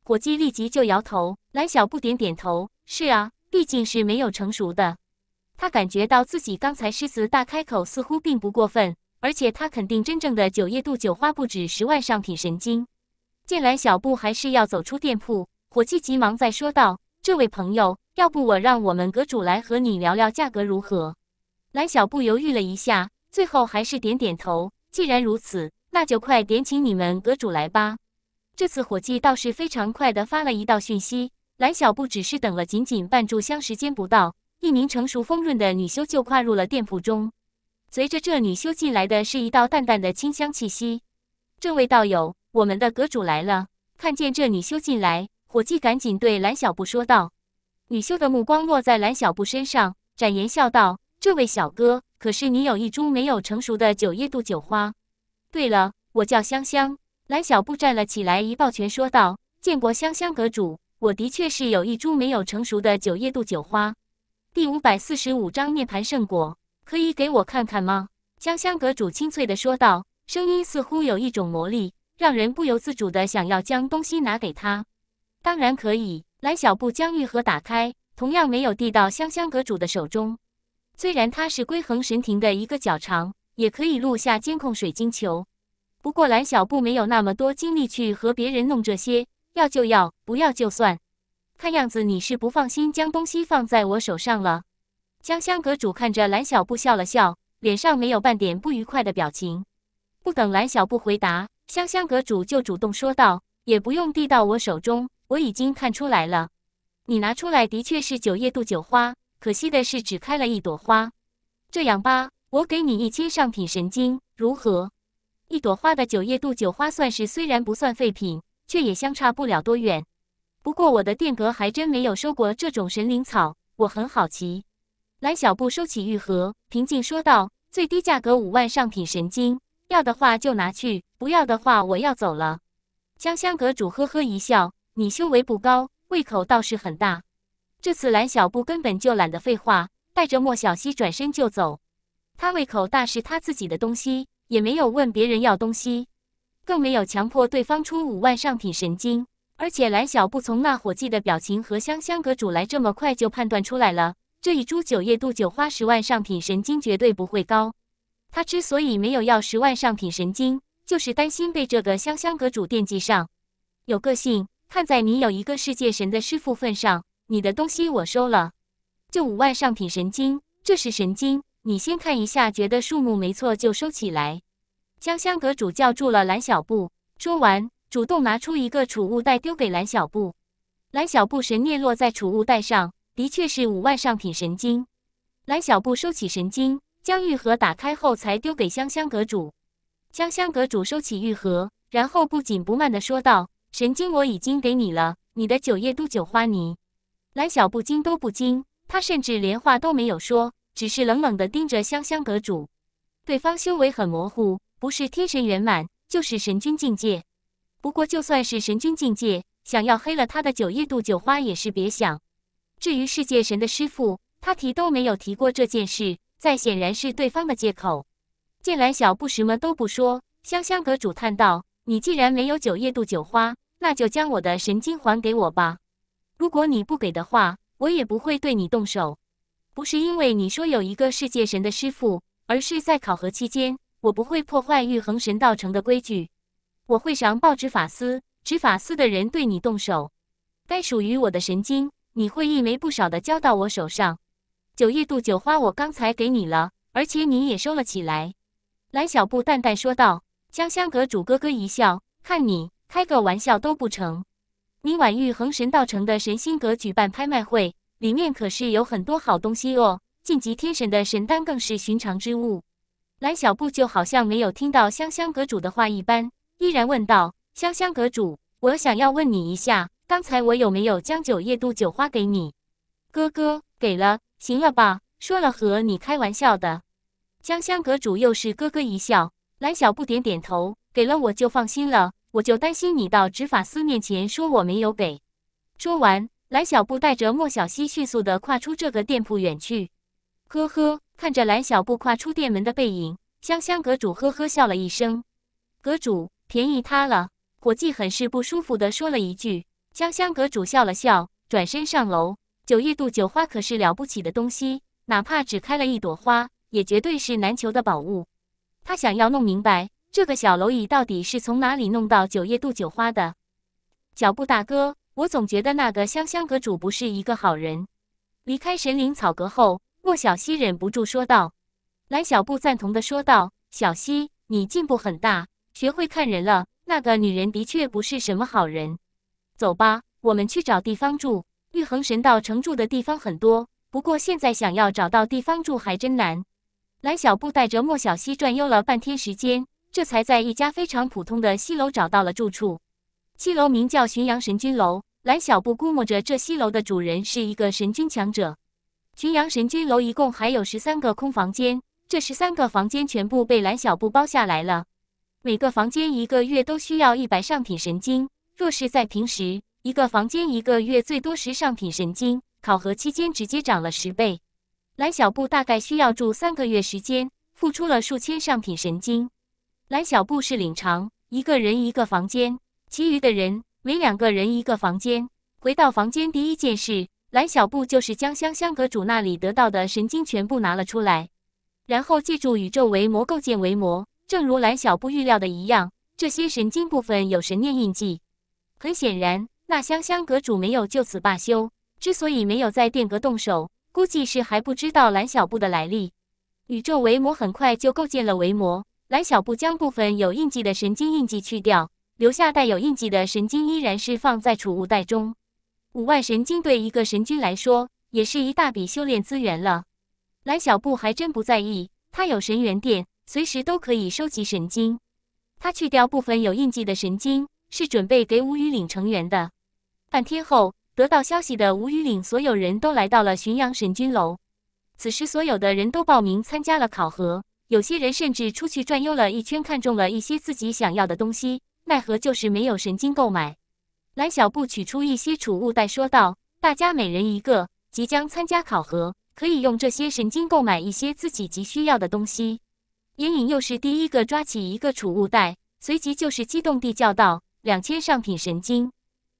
伙计立即就摇头，蓝小布点点头：“是啊，毕竟是没有成熟的。”他感觉到自己刚才狮子大开口似乎并不过分，而且他肯定真正的九叶杜九花不止十万上品神经。见蓝小布还是要走出店铺，伙计急忙再说道：“这位朋友，要不我让我们阁主来和你聊聊价格如何？”蓝小布犹豫了一下，最后还是点点头：“既然如此，那就快点请你们阁主来吧。”这次伙计倒是非常快的发了一道讯息，蓝小布只是等了仅仅半炷香时间不到，一名成熟丰润的女修就跨入了店铺中。随着这女修进来的是一道淡淡的清香气息。这位道友，我们的阁主来了。看见这女修进来，伙计赶紧对蓝小布说道。女修的目光落在蓝小布身上，展颜笑道：“这位小哥，可是你有一株没有成熟的九叶杜酒花？对了，我叫香香。”蓝小布站了起来，一抱拳说道：“建国香香阁主，我的确是有一株没有成熟的九叶杜酒花。第五百四十五章涅盘圣果，可以给我看看吗？”香香阁主清脆的说道，声音似乎有一种魔力，让人不由自主的想要将东西拿给他。当然可以。蓝小布将玉盒打开，同样没有递到香香阁主的手中。虽然他是归恒神庭的一个角长，也可以录下监控水晶球。不过蓝小布没有那么多精力去和别人弄这些，要就要，不要就算。看样子你是不放心将东西放在我手上了。香香阁主看着蓝小布笑了笑，脸上没有半点不愉快的表情。不等蓝小布回答，香香阁主就主动说道：“也不用递到我手中，我已经看出来了。你拿出来的确是九叶杜九花，可惜的是只开了一朵花。这样吧，我给你一千上品神经，如何？”一朵花的九叶杜九花算是虽然不算废品，却也相差不了多远。不过我的店阁还真没有收过这种神灵草，我很好奇。蓝小布收起玉盒，平静说道：“最低价格五万上品神经，要的话就拿去，不要的话我要走了。”香香阁主呵呵一笑：“你修为不高，胃口倒是很大。”这次蓝小布根本就懒得废话，带着莫小溪转身就走。他胃口大是他自己的东西。也没有问别人要东西，更没有强迫对方出五万上品神经。而且蓝小布从那伙计的表情和香香阁主来这么快就判断出来了，这一株九叶杜九花十万上品神经绝对不会高。他之所以没有要十万上品神经，就是担心被这个香香阁主惦记上。有个性，看在你有一个世界神的师傅份上，你的东西我收了，就五万上品神经，这是神经。你先看一下，觉得数目没错就收起来。江香阁主叫住了蓝小布，说完主动拿出一个储物袋丢给蓝小布。蓝小布神念落在储物袋上，的确是五万上品神经。蓝小布收起神经，将玉盒打开后才丢给香香阁主。香香阁主收起玉盒，然后不紧不慢的说道：“神经我已经给你了，你的九叶都九花泥。”蓝小布惊都不惊，他甚至连话都没有说。只是冷冷地盯着香香阁主，对方修为很模糊，不是天神圆满，就是神君境界。不过就算是神君境界，想要黑了他的九叶渡九花也是别想。至于世界神的师傅，他提都没有提过这件事，再显然是对方的借口。见蓝小布什么都不说，香香阁主叹道：“你既然没有九叶渡九花，那就将我的神经还给我吧。如果你不给的话，我也不会对你动手。”不是因为你说有一个世界神的师傅，而是在考核期间，我不会破坏玉衡神道城的规矩。我会上报执法司，执法司的人对你动手。该属于我的神经，你会一枚不少的交到我手上。九叶渡九花，我刚才给你了，而且你也收了起来。”蓝小布淡淡说道。香香阁主咯咯一笑，看你开个玩笑都不成。你晚玉衡神道城的神心阁举办拍卖会。里面可是有很多好东西哦，晋级天神的神丹更是寻常之物。蓝小布就好像没有听到香香阁主的话一般，依然问道：“香香阁主，我想要问你一下，刚才我有没有将九叶渡九花给你？”“哥哥给了，行了吧？说了和你开玩笑的。”香香阁主又是咯咯一笑。蓝小布点点头：“给了我就放心了，我就担心你到执法司面前说我没有给。”说完。蓝小布带着莫小西迅速的跨出这个店铺远去。呵呵，看着蓝小布跨出店门的背影，香香阁主呵呵笑了一声。阁主便宜他了。伙计很是不舒服的说了一句。香香阁主笑了笑，转身上楼。九叶杜九花可是了不起的东西，哪怕只开了一朵花，也绝对是难求的宝物。他想要弄明白这个小蝼蚁到底是从哪里弄到九叶杜九花的。脚步大哥。我总觉得那个香香阁主不是一个好人。离开神灵草阁后，莫小西忍不住说道。蓝小布赞同的说道：“小溪，你进步很大，学会看人了。那个女人的确不是什么好人。”走吧，我们去找地方住。玉衡神道城住的地方很多，不过现在想要找到地方住还真难。蓝小布带着莫小西转悠了半天时间，这才在一家非常普通的西楼找到了住处。西楼名叫浔阳神君楼。蓝小布估摸着，这西楼的主人是一个神君强者。群阳神君楼一共还有十三个空房间，这十三个房间全部被蓝小布包下来了。每个房间一个月都需要一百上品神经，若是在平时，一个房间一个月最多十上品神经，考核期间直接涨了十倍。蓝小布大概需要住三个月时间，付出了数千上品神经。蓝小布是领长，一个人一个房间，其余的人。每两个人一个房间。回到房间，第一件事，蓝小布就是将香香阁主那里得到的神经全部拿了出来，然后借助宇宙维摩构建维摩。正如蓝小布预料的一样，这些神经部分有神念印记。很显然，那香香阁主没有就此罢休。之所以没有在殿阁动手，估计是还不知道蓝小布的来历。宇宙维摩很快就构建了维摩，蓝小布将部分有印记的神经印记去掉。留下带有印记的神经依然是放在储物袋中。五万神经对一个神君来说也是一大笔修炼资源了。蓝小布还真不在意，他有神元殿，随时都可以收集神经。他去掉部分有印记的神经，是准备给吴语岭成员的。半天后，得到消息的吴语岭所有人都来到了浔阳神君楼。此时，所有的人都报名参加了考核，有些人甚至出去转悠了一圈，看中了一些自己想要的东西。奈何就是没有神经购买，蓝小布取出一些储物袋，说道：“大家每人一个，即将参加考核，可以用这些神经购买一些自己急需要的东西。”眼影又是第一个抓起一个储物袋，随即就是激动地叫道：“两千上品神经！”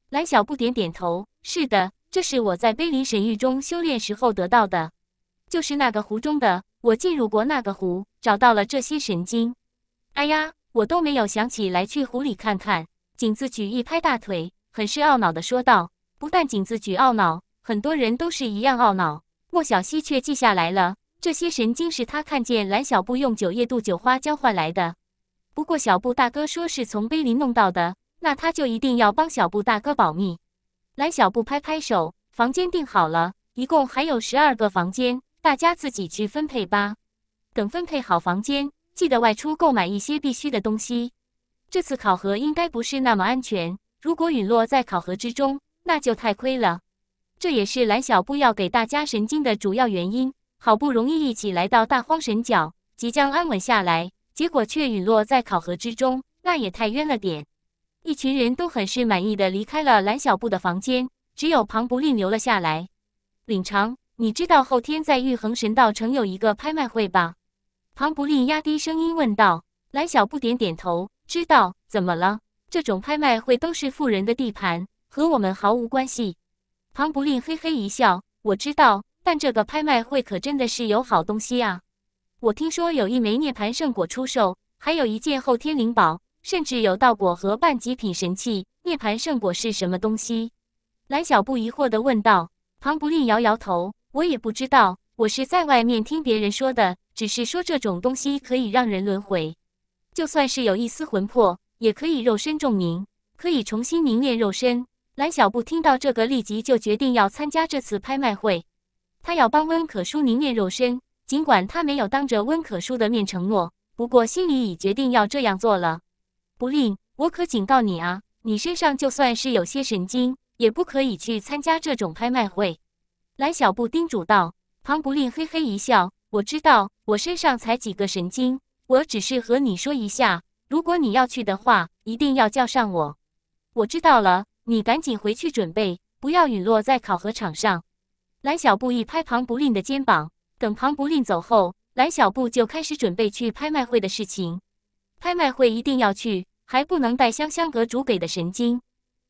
蓝小布点点头：“是的，这是我在碑林神域中修炼时候得到的，就是那个湖中的，我进入过那个湖，找到了这些神经。”哎呀。我都没有想起来去湖里看看。景子举一拍大腿，很是懊恼地说道：“不但景子举懊恼，很多人都是一样懊恼。”莫小西却记下来了这些神经，是他看见蓝小布用九叶杜九花交换来的。不过小布大哥说是从碑林弄到的，那他就一定要帮小布大哥保密。蓝小布拍拍手，房间定好了，一共还有十二个房间，大家自己去分配吧。等分配好房间。记得外出购买一些必须的东西。这次考核应该不是那么安全，如果陨落在考核之中，那就太亏了。这也是蓝小布要给大家神经的主要原因。好不容易一起来到大荒神角，即将安稳下来，结果却陨落在考核之中，那也太冤了点。一群人都很是满意的离开了蓝小布的房间，只有庞不吝留了下来。领长，你知道后天在玉衡神道城有一个拍卖会吧？庞不力压低声音问道：“蓝小布点点头，知道怎么了？这种拍卖会都是富人的地盘，和我们毫无关系。”庞不力嘿嘿一笑：“我知道，但这个拍卖会可真的是有好东西啊！我听说有一枚涅盘圣果出售，还有一件后天灵宝，甚至有道果和半极品神器。涅盘圣果是什么东西？”蓝小布疑惑的问道。庞不力摇摇头：“我也不知道，我是在外面听别人说的。”只是说这种东西可以让人轮回，就算是有一丝魂魄，也可以肉身重明，可以重新凝练肉身。蓝小布听到这个，立即就决定要参加这次拍卖会，他要帮温可舒凝练肉身。尽管他没有当着温可舒的面承诺，不过心里已决定要这样做了。不吝，我可警告你啊，你身上就算是有些神经，也不可以去参加这种拍卖会。蓝小布叮嘱道。庞不吝嘿嘿一笑。我知道，我身上才几个神经，我只是和你说一下。如果你要去的话，一定要叫上我。我知道了，你赶紧回去准备，不要陨落在考核场上。蓝小布一拍庞不吝的肩膀，等庞不吝走后，蓝小布就开始准备去拍卖会的事情。拍卖会一定要去，还不能带香香阁主给的神经。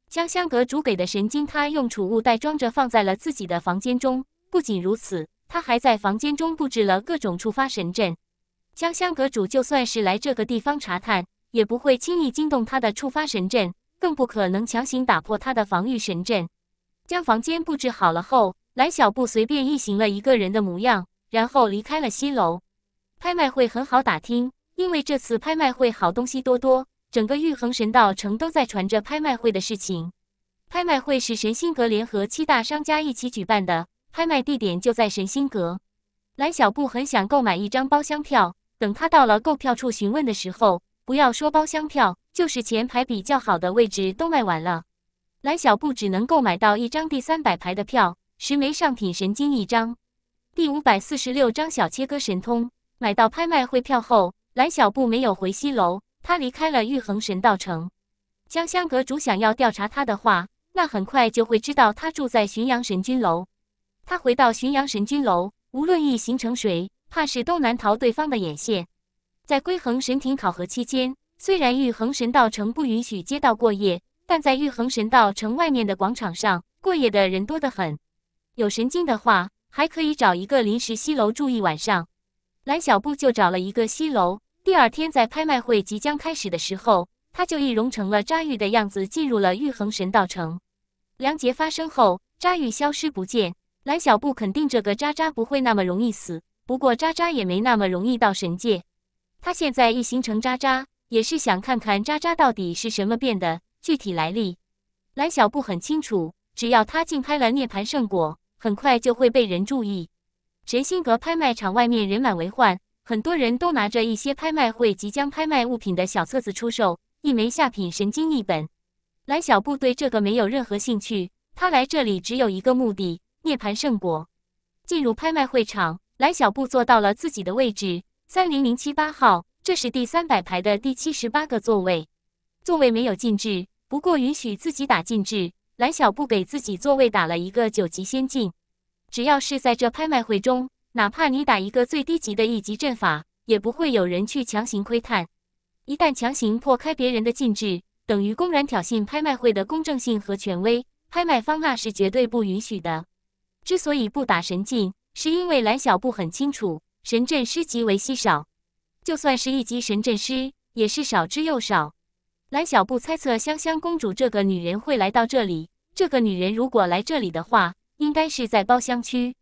香香阁主给的神经，他用储物袋装着，放在了自己的房间中。不仅如此。他还在房间中布置了各种触发神阵，香香阁主就算是来这个地方查探，也不会轻易惊动他的触发神阵，更不可能强行打破他的防御神阵。将房间布置好了后，蓝小布随便一行了一个人的模样，然后离开了西楼拍卖会。很好打听，因为这次拍卖会好东西多多，整个玉衡神道城都在传着拍卖会的事情。拍卖会是神心阁联合七大商家一起举办的。拍卖地点就在神心阁，蓝小布很想购买一张包厢票。等他到了购票处询问的时候，不要说包厢票，就是前排比较好的位置都卖完了。蓝小布只能购买到一张第三百排的票，十枚上品神经一张，第五百四十六张小切割神通。买到拍卖会票后，蓝小布没有回西楼，他离开了玉衡神道城。江香阁主想要调查他的话，那很快就会知道他住在浔阳神君楼。他回到浔阳神君楼，无论一行成谁，怕是都难逃对方的眼线。在归恒神庭考核期间，虽然玉衡神道城不允许街道过夜，但在玉衡神道城外面的广场上过夜的人多得很。有神经的话，还可以找一个临时西楼住一晚上。蓝小布就找了一个西楼。第二天在拍卖会即将开始的时候，他就易容成了扎玉的样子，进入了玉衡神道城。梁劫发生后，扎玉消失不见。蓝小布肯定这个渣渣不会那么容易死，不过渣渣也没那么容易到神界。他现在一形成渣渣，也是想看看渣渣到底是什么变的，具体来历。蓝小布很清楚，只要他竞拍了涅槃圣果，很快就会被人注意。神心阁拍卖场外面人满为患，很多人都拿着一些拍卖会即将拍卖物品的小册子出售，一枚下品神经一本。蓝小布对这个没有任何兴趣，他来这里只有一个目的。涅盘圣果，进入拍卖会场，蓝小布坐到了自己的位置，三零零七八号，这是第三百排的第七十八个座位。座位没有禁制，不过允许自己打禁制。蓝小布给自己座位打了一个九级仙境，只要是在这拍卖会中，哪怕你打一个最低级的一级阵法，也不会有人去强行窥探。一旦强行破开别人的禁制，等于公然挑衅拍卖会的公正性和权威，拍卖方那是绝对不允许的。之所以不打神阵，是因为蓝小布很清楚，神阵师极为稀少，就算是一级神阵师，也是少之又少。蓝小布猜测，香香公主这个女人会来到这里。这个女人如果来这里的话，应该是在包厢区。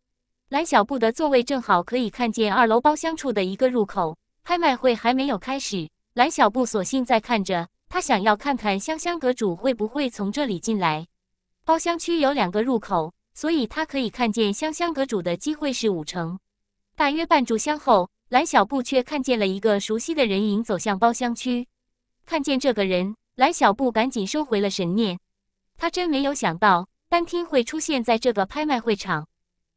蓝小布的座位正好可以看见二楼包厢处的一个入口。拍卖会还没有开始，蓝小布索性在看着，他想要看看香香阁主会不会从这里进来。包厢区有两个入口。所以他可以看见香香阁主的机会是五成。大约半炷香后，蓝小布却看见了一个熟悉的人影走向包厢区。看见这个人，蓝小布赶紧收回了神念。他真没有想到，丹听会出现在这个拍卖会场。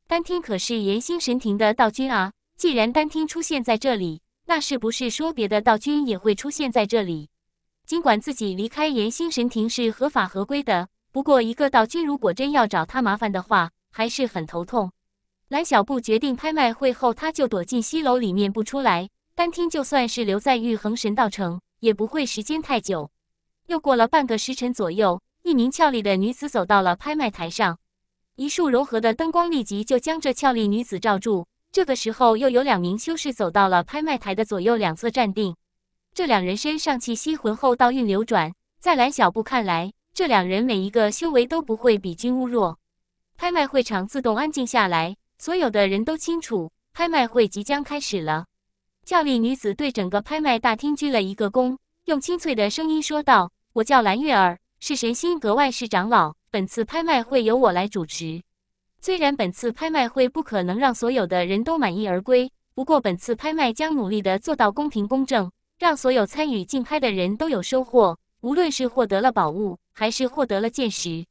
丹听可是炎心神庭的道君啊！既然丹听出现在这里，那是不是说别的道君也会出现在这里？尽管自己离开炎心神庭是合法合规的。不过，一个道君如果真要找他麻烦的话，还是很头痛。蓝小布决定，拍卖会后他就躲进西楼里面不出来。单听就算是留在玉衡神道城，也不会时间太久。又过了半个时辰左右，一名俏丽的女子走到了拍卖台上，一束柔和的灯光立即就将这俏丽女子罩住。这个时候，又有两名修士走到了拍卖台的左右两侧站定。这两人身上气息浑厚，道韵流转，在蓝小布看来。这两人每一个修为都不会比君无弱。拍卖会场自动安静下来，所有的人都清楚，拍卖会即将开始了。俏丽女子对整个拍卖大厅鞠了一个躬，用清脆的声音说道：“我叫蓝月儿，是神心阁外事长老。本次拍卖会由我来主持。虽然本次拍卖会不可能让所有的人都满意而归，不过本次拍卖将努力的做到公平公正，让所有参与竞拍的人都有收获，无论是获得了宝物。”还是获得了见识。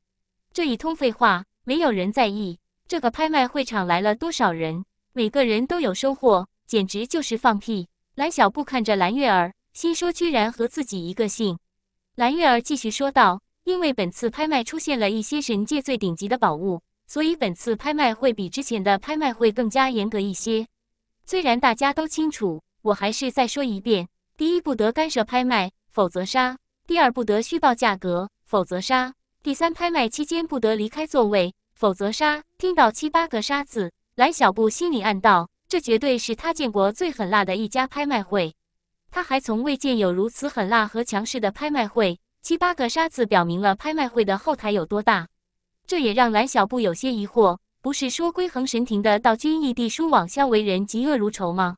这一通废话没有人在意。这个拍卖会场来了多少人？每个人都有收获，简直就是放屁。蓝小布看着蓝月儿，心说：居然和自己一个姓。蓝月儿继续说道：“因为本次拍卖出现了一些神界最顶级的宝物，所以本次拍卖会比之前的拍卖会更加严格一些。虽然大家都清楚，我还是再说一遍：第一，不得干涉拍卖，否则杀；第二，不得虚报价格。”否则杀！第三，拍卖期间不得离开座位，否则杀！听到七八个“杀”字，蓝小布心里暗道：这绝对是他见过最狠辣的一家拍卖会。他还从未见有如此狠辣和强势的拍卖会。七八个“杀”字，表明了拍卖会的后台有多大。这也让蓝小布有些疑惑：不是说归恒神庭的道君异地书网相为人嫉恶如仇吗？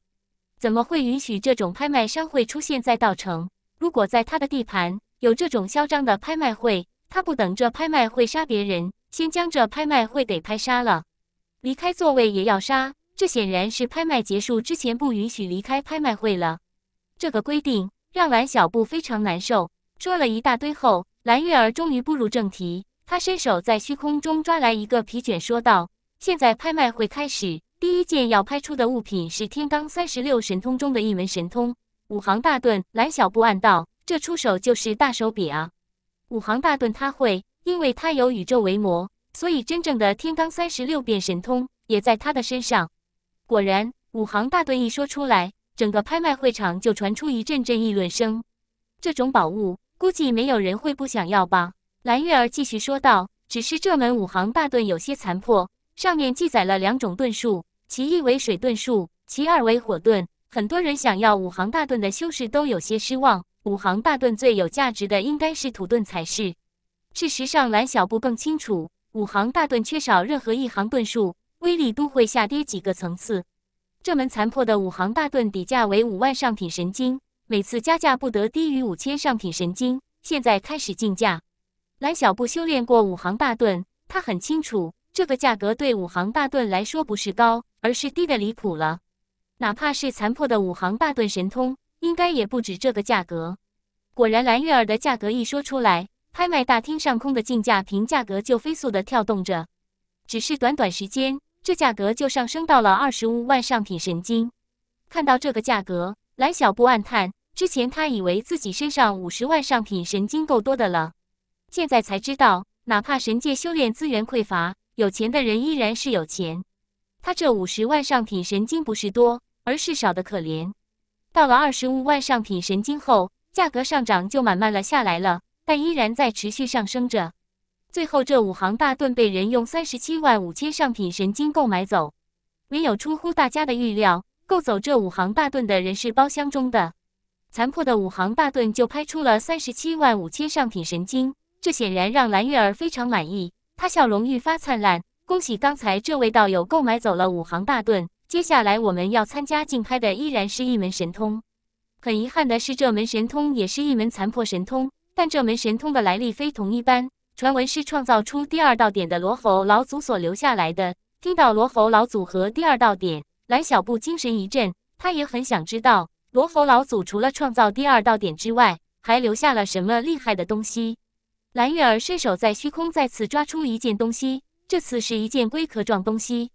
怎么会允许这种拍卖商会出现在道城？如果在他的地盘？有这种嚣张的拍卖会，他不等这拍卖会杀别人，先将这拍卖会给拍杀了。离开座位也要杀，这显然是拍卖结束之前不允许离开拍卖会了。这个规定让蓝小布非常难受，说了一大堆后，蓝月儿终于步入正题，他伸手在虚空中抓来一个皮卷，说道：“现在拍卖会开始，第一件要拍出的物品是天罡三十六神通中的一门神通——五行大盾。”蓝小布暗道。这出手就是大手笔啊！五行大盾他会，因为他有宇宙为魔，所以真正的天罡三十六变神通也在他的身上。果然，五行大盾一说出来，整个拍卖会场就传出一阵阵议论声。这种宝物，估计没有人会不想要吧？蓝月儿继续说道：“只是这门五行大盾有些残破，上面记载了两种遁术，其一为水遁术，其二为火遁。很多人想要五行大盾的修士都有些失望。”五行大盾最有价值的应该是土盾才是。事实上，蓝小布更清楚，五行大盾缺少任何一行盾术，威力都会下跌几个层次。这门残破的五行大盾底价为五万上品神经，每次加价不得低于五千上品神经。现在开始竞价。蓝小布修炼过五行大盾，他很清楚这个价格对五行大盾来说不是高，而是低的离谱了。哪怕是残破的五行大盾神通。应该也不止这个价格。果然，蓝月儿的价格一说出来，拍卖大厅上空的竞价屏价格就飞速的跳动着。只是短短时间，这价格就上升到了二十五万上品神经。看到这个价格，蓝小布暗叹：之前他以为自己身上五十万上品神经够多的了，现在才知道，哪怕神界修炼资源匮乏，有钱的人依然是有钱。他这五十万上品神经不是多，而是少的可怜。到了二十五万上品神经后，价格上涨就慢慢了下来了，但依然在持续上升着。最后，这五行大盾被人用三十七万五千上品神经购买走，没有出乎大家的预料。购走这五行大盾的人是包厢中的，残破的五行大盾就拍出了三十七万五千上品神经，这显然让蓝月儿非常满意，她笑容愈发灿烂。恭喜刚才这位道友购买走了五行大盾。接下来我们要参加竞拍的依然是一门神通。很遗憾的是，这门神通也是一门残破神通。但这门神通的来历非同一般，传闻是创造出第二道点的罗侯老祖所留下来的。听到罗侯老祖和第二道点，蓝小布精神一振，他也很想知道罗侯老祖除了创造第二道点之外，还留下了什么厉害的东西。蓝月儿伸手在虚空再次抓出一件东西，这次是一件龟壳状东西。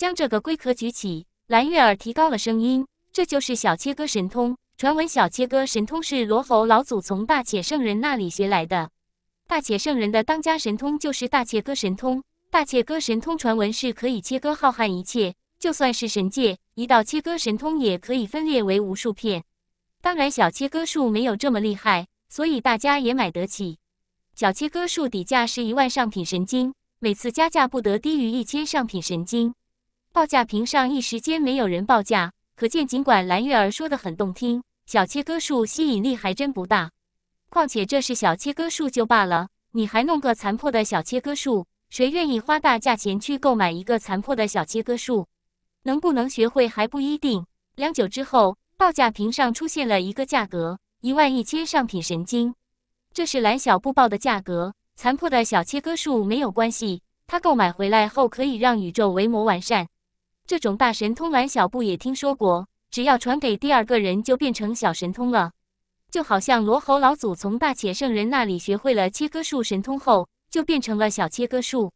将这个龟壳举起，蓝月儿提高了声音：“这就是小切割神通。传闻小切割神通是罗侯老祖从大且圣人那里学来的。大且圣人的当家神通就是大切割神通。大切割神通传闻是可以切割浩瀚一切，就算是神界，一道切割神通也可以分裂为无数片。当然，小切割术没有这么厉害，所以大家也买得起。小切割术底价是一万上品神经，每次加价不得低于一千上品神经。”报价屏上一时间没有人报价，可见尽管蓝月儿说的很动听，小切割术吸引力还真不大。况且这是小切割术就罢了，你还弄个残破的小切割术，谁愿意花大价钱去购买一个残破的小切割术？能不能学会还不一定。良久之后，报价屏上出现了一个价格：一万一千上品神经。这是蓝小布报的价格，残破的小切割术没有关系，他购买回来后可以让宇宙维魔完善。这种大神通，蓝小布也听说过。只要传给第二个人，就变成小神通了。就好像罗喉老祖从大且圣人那里学会了切割术神通后，就变成了小切割术。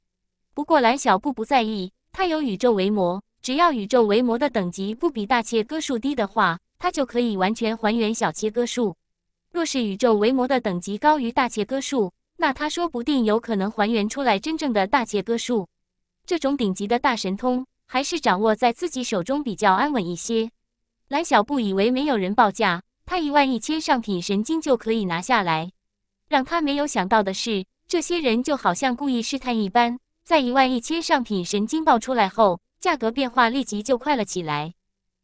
不过蓝小布不在意，他有宇宙维魔，只要宇宙维魔的等级不比大切割术低的话，他就可以完全还原小切割术。若是宇宙维魔的等级高于大切割术，那他说不定有可能还原出来真正的大切割术，这种顶级的大神通。还是掌握在自己手中比较安稳一些。蓝小布以为没有人报价，他一万一千上品神经就可以拿下来。让他没有想到的是，这些人就好像故意试探一般，在一万一千上品神经报出来后，价格变化立即就快了起来，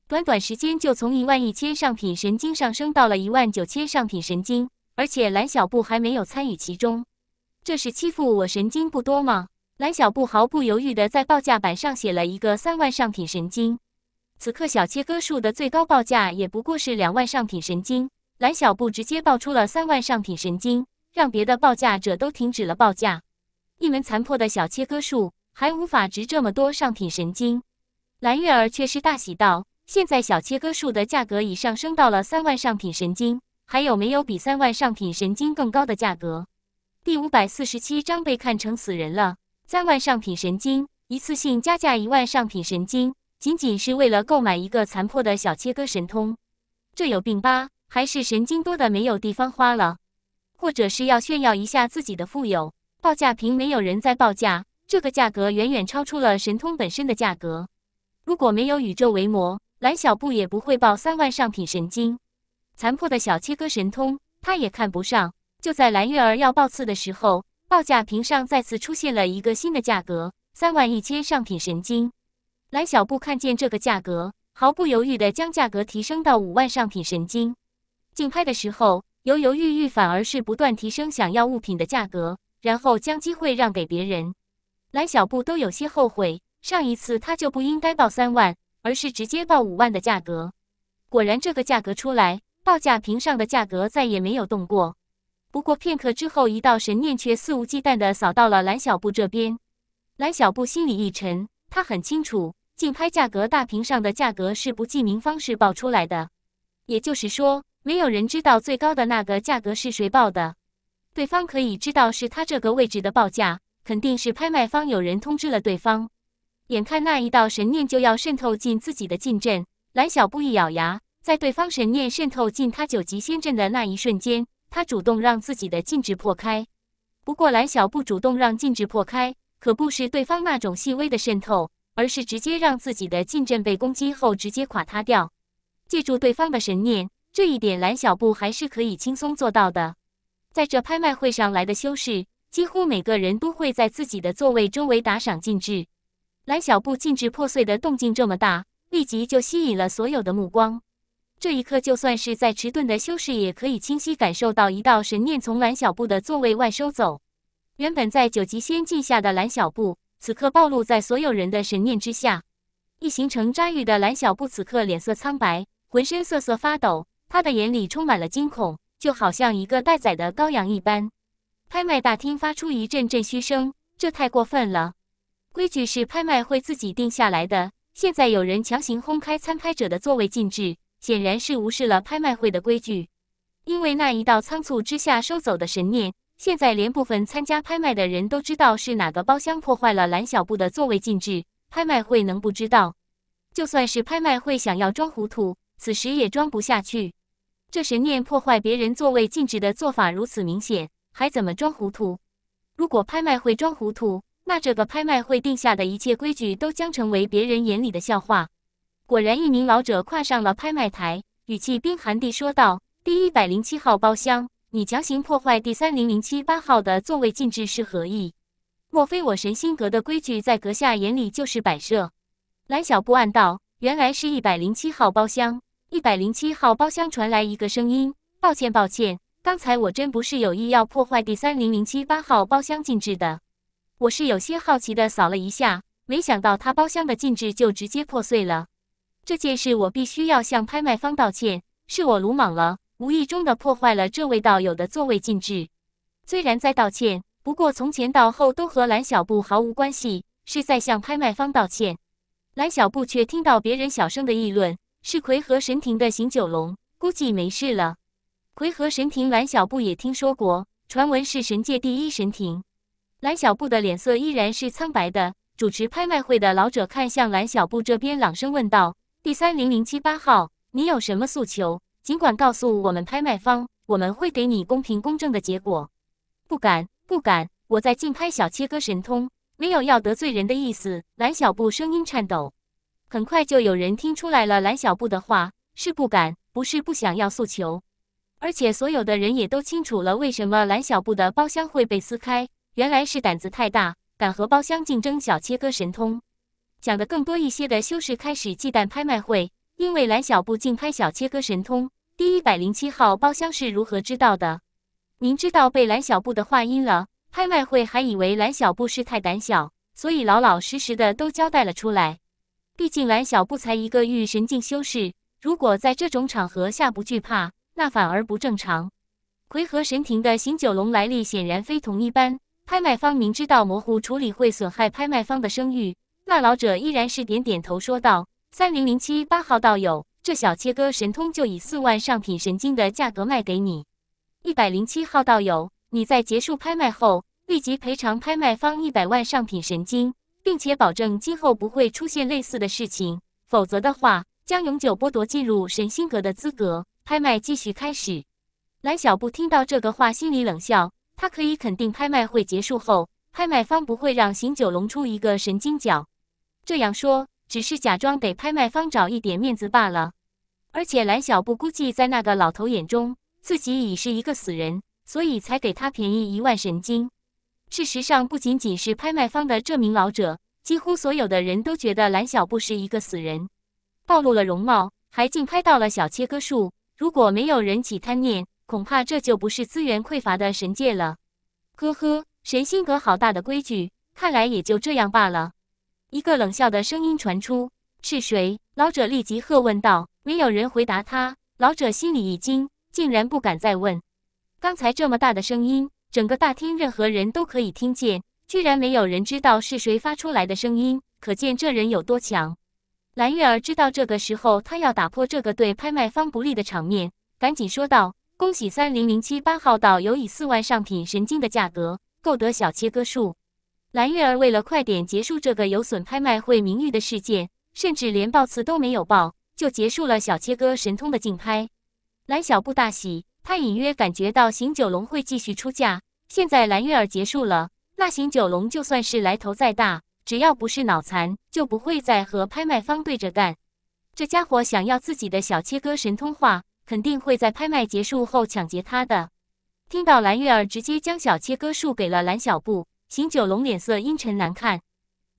短短时间就从一万一千上品神经上升到了一万九千上品神经。而且蓝小布还没有参与其中，这是欺负我神经不多吗？蓝小布毫不犹豫地在报价板上写了一个三万上品神经。此刻，小切割术的最高报价也不过是两万上品神经。蓝小布直接报出了三万上品神经，让别的报价者都停止了报价。一门残破的小切割术还无法值这么多上品神经。蓝月儿却是大喜道：“现在小切割术的价格已上升到了三万上品神经，还有没有比三万上品神经更高的价格？”第五百四十七章被看成死人了。三万上品神经，一次性加价一万上品神经，仅仅是为了购买一个残破的小切割神通，这有病吧？还是神经多的没有地方花了，或者是要炫耀一下自己的富有？报价屏没有人在报价，这个价格远远超出了神通本身的价格。如果没有宇宙为魔，蓝小布也不会报三万上品神经，残破的小切割神通他也看不上。就在蓝月儿要报刺的时候。报价屏上再次出现了一个新的价格，三万一千上品神经。蓝小布看见这个价格，毫不犹豫地将价格提升到五万上品神经。竞拍的时候犹犹豫豫，反而是不断提升想要物品的价格，然后将机会让给别人。蓝小布都有些后悔，上一次他就不应该报三万，而是直接报五万的价格。果然，这个价格出来，报价屏上的价格再也没有动过。不过片刻之后，一道神念却肆无忌惮的扫到了蓝小布这边。蓝小布心里一沉，他很清楚，竞拍价格大屏上的价格是不记名方式报出来的，也就是说，没有人知道最高的那个价格是谁报的。对方可以知道是他这个位置的报价，肯定是拍卖方有人通知了对方。眼看那一道神念就要渗透进自己的禁阵，蓝小布一咬牙，在对方神念渗透进他九级仙阵的那一瞬间。他主动让自己的禁制破开，不过蓝小布主动让禁制破开，可不是对方那种细微的渗透，而是直接让自己的禁阵被攻击后直接垮塌掉。借助对方的神念，这一点蓝小布还是可以轻松做到的。在这拍卖会上来的修士，几乎每个人都会在自己的座位周围打赏禁制。蓝小布禁制破碎的动静这么大，立即就吸引了所有的目光。这一刻，就算是在迟钝的修士，也可以清晰感受到一道神念从蓝小布的座位外收走。原本在九级仙境下的蓝小布，此刻暴露在所有人的神念之下。一形成渣玉的蓝小布，此刻脸色苍白，浑身瑟瑟发抖，他的眼里充满了惊恐，就好像一个待宰的羔羊一般。拍卖大厅发出一阵阵嘘声，这太过分了！规矩是拍卖会自己定下来的，现在有人强行轰开参拍者的座位禁制。显然是无视了拍卖会的规矩，因为那一道仓促之下收走的神念，现在连部分参加拍卖的人都知道是哪个包厢破坏了蓝小布的座位禁制，拍卖会能不知道？就算是拍卖会想要装糊涂，此时也装不下去。这神念破坏别人座位禁制的做法如此明显，还怎么装糊涂？如果拍卖会装糊涂，那这个拍卖会定下的一切规矩都将成为别人眼里的笑话。果然，一名老者跨上了拍卖台，语气冰寒地说道：“第一百零七号包厢，你强行破坏第三零零七八号的座位禁制是何意？莫非我神心阁的规矩在阁下眼里就是摆设？”蓝小布暗道：“原来是一百零七号包厢。”一百零七号包厢传来一个声音：“抱歉，抱歉，刚才我真不是有意要破坏第三零零七八号包厢禁制的，我是有些好奇的扫了一下，没想到他包厢的禁制就直接破碎了。”这件事我必须要向拍卖方道歉，是我鲁莽了，无意中的破坏了这位道友的座位禁制。虽然在道歉，不过从前到后都和蓝小布毫无关系，是在向拍卖方道歉。蓝小布却听到别人小声的议论，是魁和神庭的醒九龙，估计没事了。魁和神庭，蓝小布也听说过，传闻是神界第一神庭。蓝小布的脸色依然是苍白的。主持拍卖会的老者看向蓝小布这边，朗声问道。第三零零七八号，你有什么诉求？尽管告诉我们拍卖方，我们会给你公平公正的结果。不敢，不敢！我在竞拍小切割神通，没有要得罪人的意思。蓝小布声音颤抖。很快就有人听出来了，蓝小布的话是不敢，不是不想要诉求。而且所有的人也都清楚了，为什么蓝小布的包厢会被撕开，原来是胆子太大，敢和包厢竞争小切割神通。讲的更多一些的修士开始忌惮拍卖会，因为蓝小布竞拍小切割神通，第一百零七号包厢是如何知道的？明知道被蓝小布的话阴了，拍卖会还以为蓝小布是太胆小，所以老老实实的都交代了出来。毕竟蓝小布才一个御神境修士，如果在这种场合下不惧怕，那反而不正常。魁和神庭的行九龙来历显然非同一般，拍卖方明知道模糊处理会损害拍卖方的声誉。那老者依然是点点头，说道：“三零零七八号道友，这小切割神通就以四万上品神经的价格卖给你。一百零七号道友，你在结束拍卖后，立即赔偿拍卖方一百万上品神经，并且保证今后不会出现类似的事情，否则的话，将永久剥夺进入神心阁的资格。拍卖继续开始。”蓝小布听到这个话，心里冷笑。他可以肯定，拍卖会结束后，拍卖方不会让邢九龙出一个神经角。这样说，只是假装给拍卖方找一点面子罢了。而且蓝小布估计在那个老头眼中，自己已是一个死人，所以才给他便宜一万神经。事实上，不仅仅是拍卖方的这名老者，几乎所有的人都觉得蓝小布是一个死人。暴露了容貌，还竞拍到了小切割术。如果没有人起贪念，恐怕这就不是资源匮乏的神界了。呵呵，神心阁好大的规矩，看来也就这样罢了。一个冷笑的声音传出，是谁？老者立即喝问道。没有人回答他，老者心里一惊，竟然不敢再问。刚才这么大的声音，整个大厅任何人都可以听见，居然没有人知道是谁发出来的声音，可见这人有多强。蓝月儿知道这个时候，他要打破这个对拍卖方不利的场面，赶紧说道：“恭喜三零零七八号道友以四万上品神经的价格购得小切割术。”蓝月儿为了快点结束这个有损拍卖会名誉的事件，甚至连报次都没有报，就结束了小切割神通的竞拍。蓝小布大喜，他隐约感觉到行九龙会继续出价。现在蓝月儿结束了，那行九龙就算是来头再大，只要不是脑残，就不会再和拍卖方对着干。这家伙想要自己的小切割神通画，肯定会在拍卖结束后抢劫他的。听到蓝月儿直接将小切割术给了蓝小布。秦九龙脸色阴沉难看，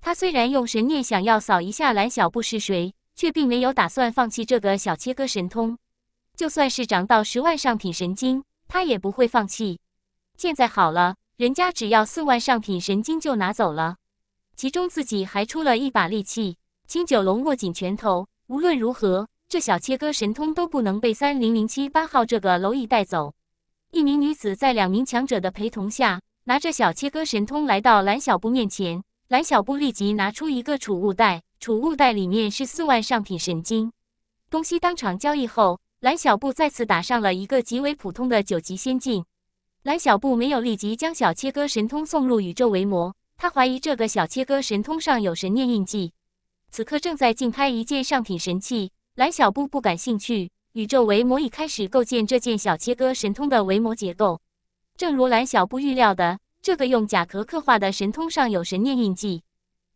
他虽然用神念想要扫一下蓝小布是谁，却并没有打算放弃这个小切割神通。就算是涨到十万上品神经，他也不会放弃。现在好了，人家只要四万上品神经就拿走了，其中自己还出了一把利器。秦九龙握紧拳头，无论如何，这小切割神通都不能被三零零七八号这个蝼蚁带走。一名女子在两名强者的陪同下。拿着小切割神通来到蓝小布面前，蓝小布立即拿出一个储物袋，储物袋里面是四万上品神经。东西当场交易后，蓝小布再次打上了一个极为普通的九级仙境。蓝小布没有立即将小切割神通送入宇宙维魔，他怀疑这个小切割神通上有神念印记。此刻正在竞拍一件上品神器，蓝小布不感兴趣。宇宙维魔已开始构建这件小切割神通的维魔结构。正如蓝小布预料的，这个用甲壳刻画的神通上有神念印记，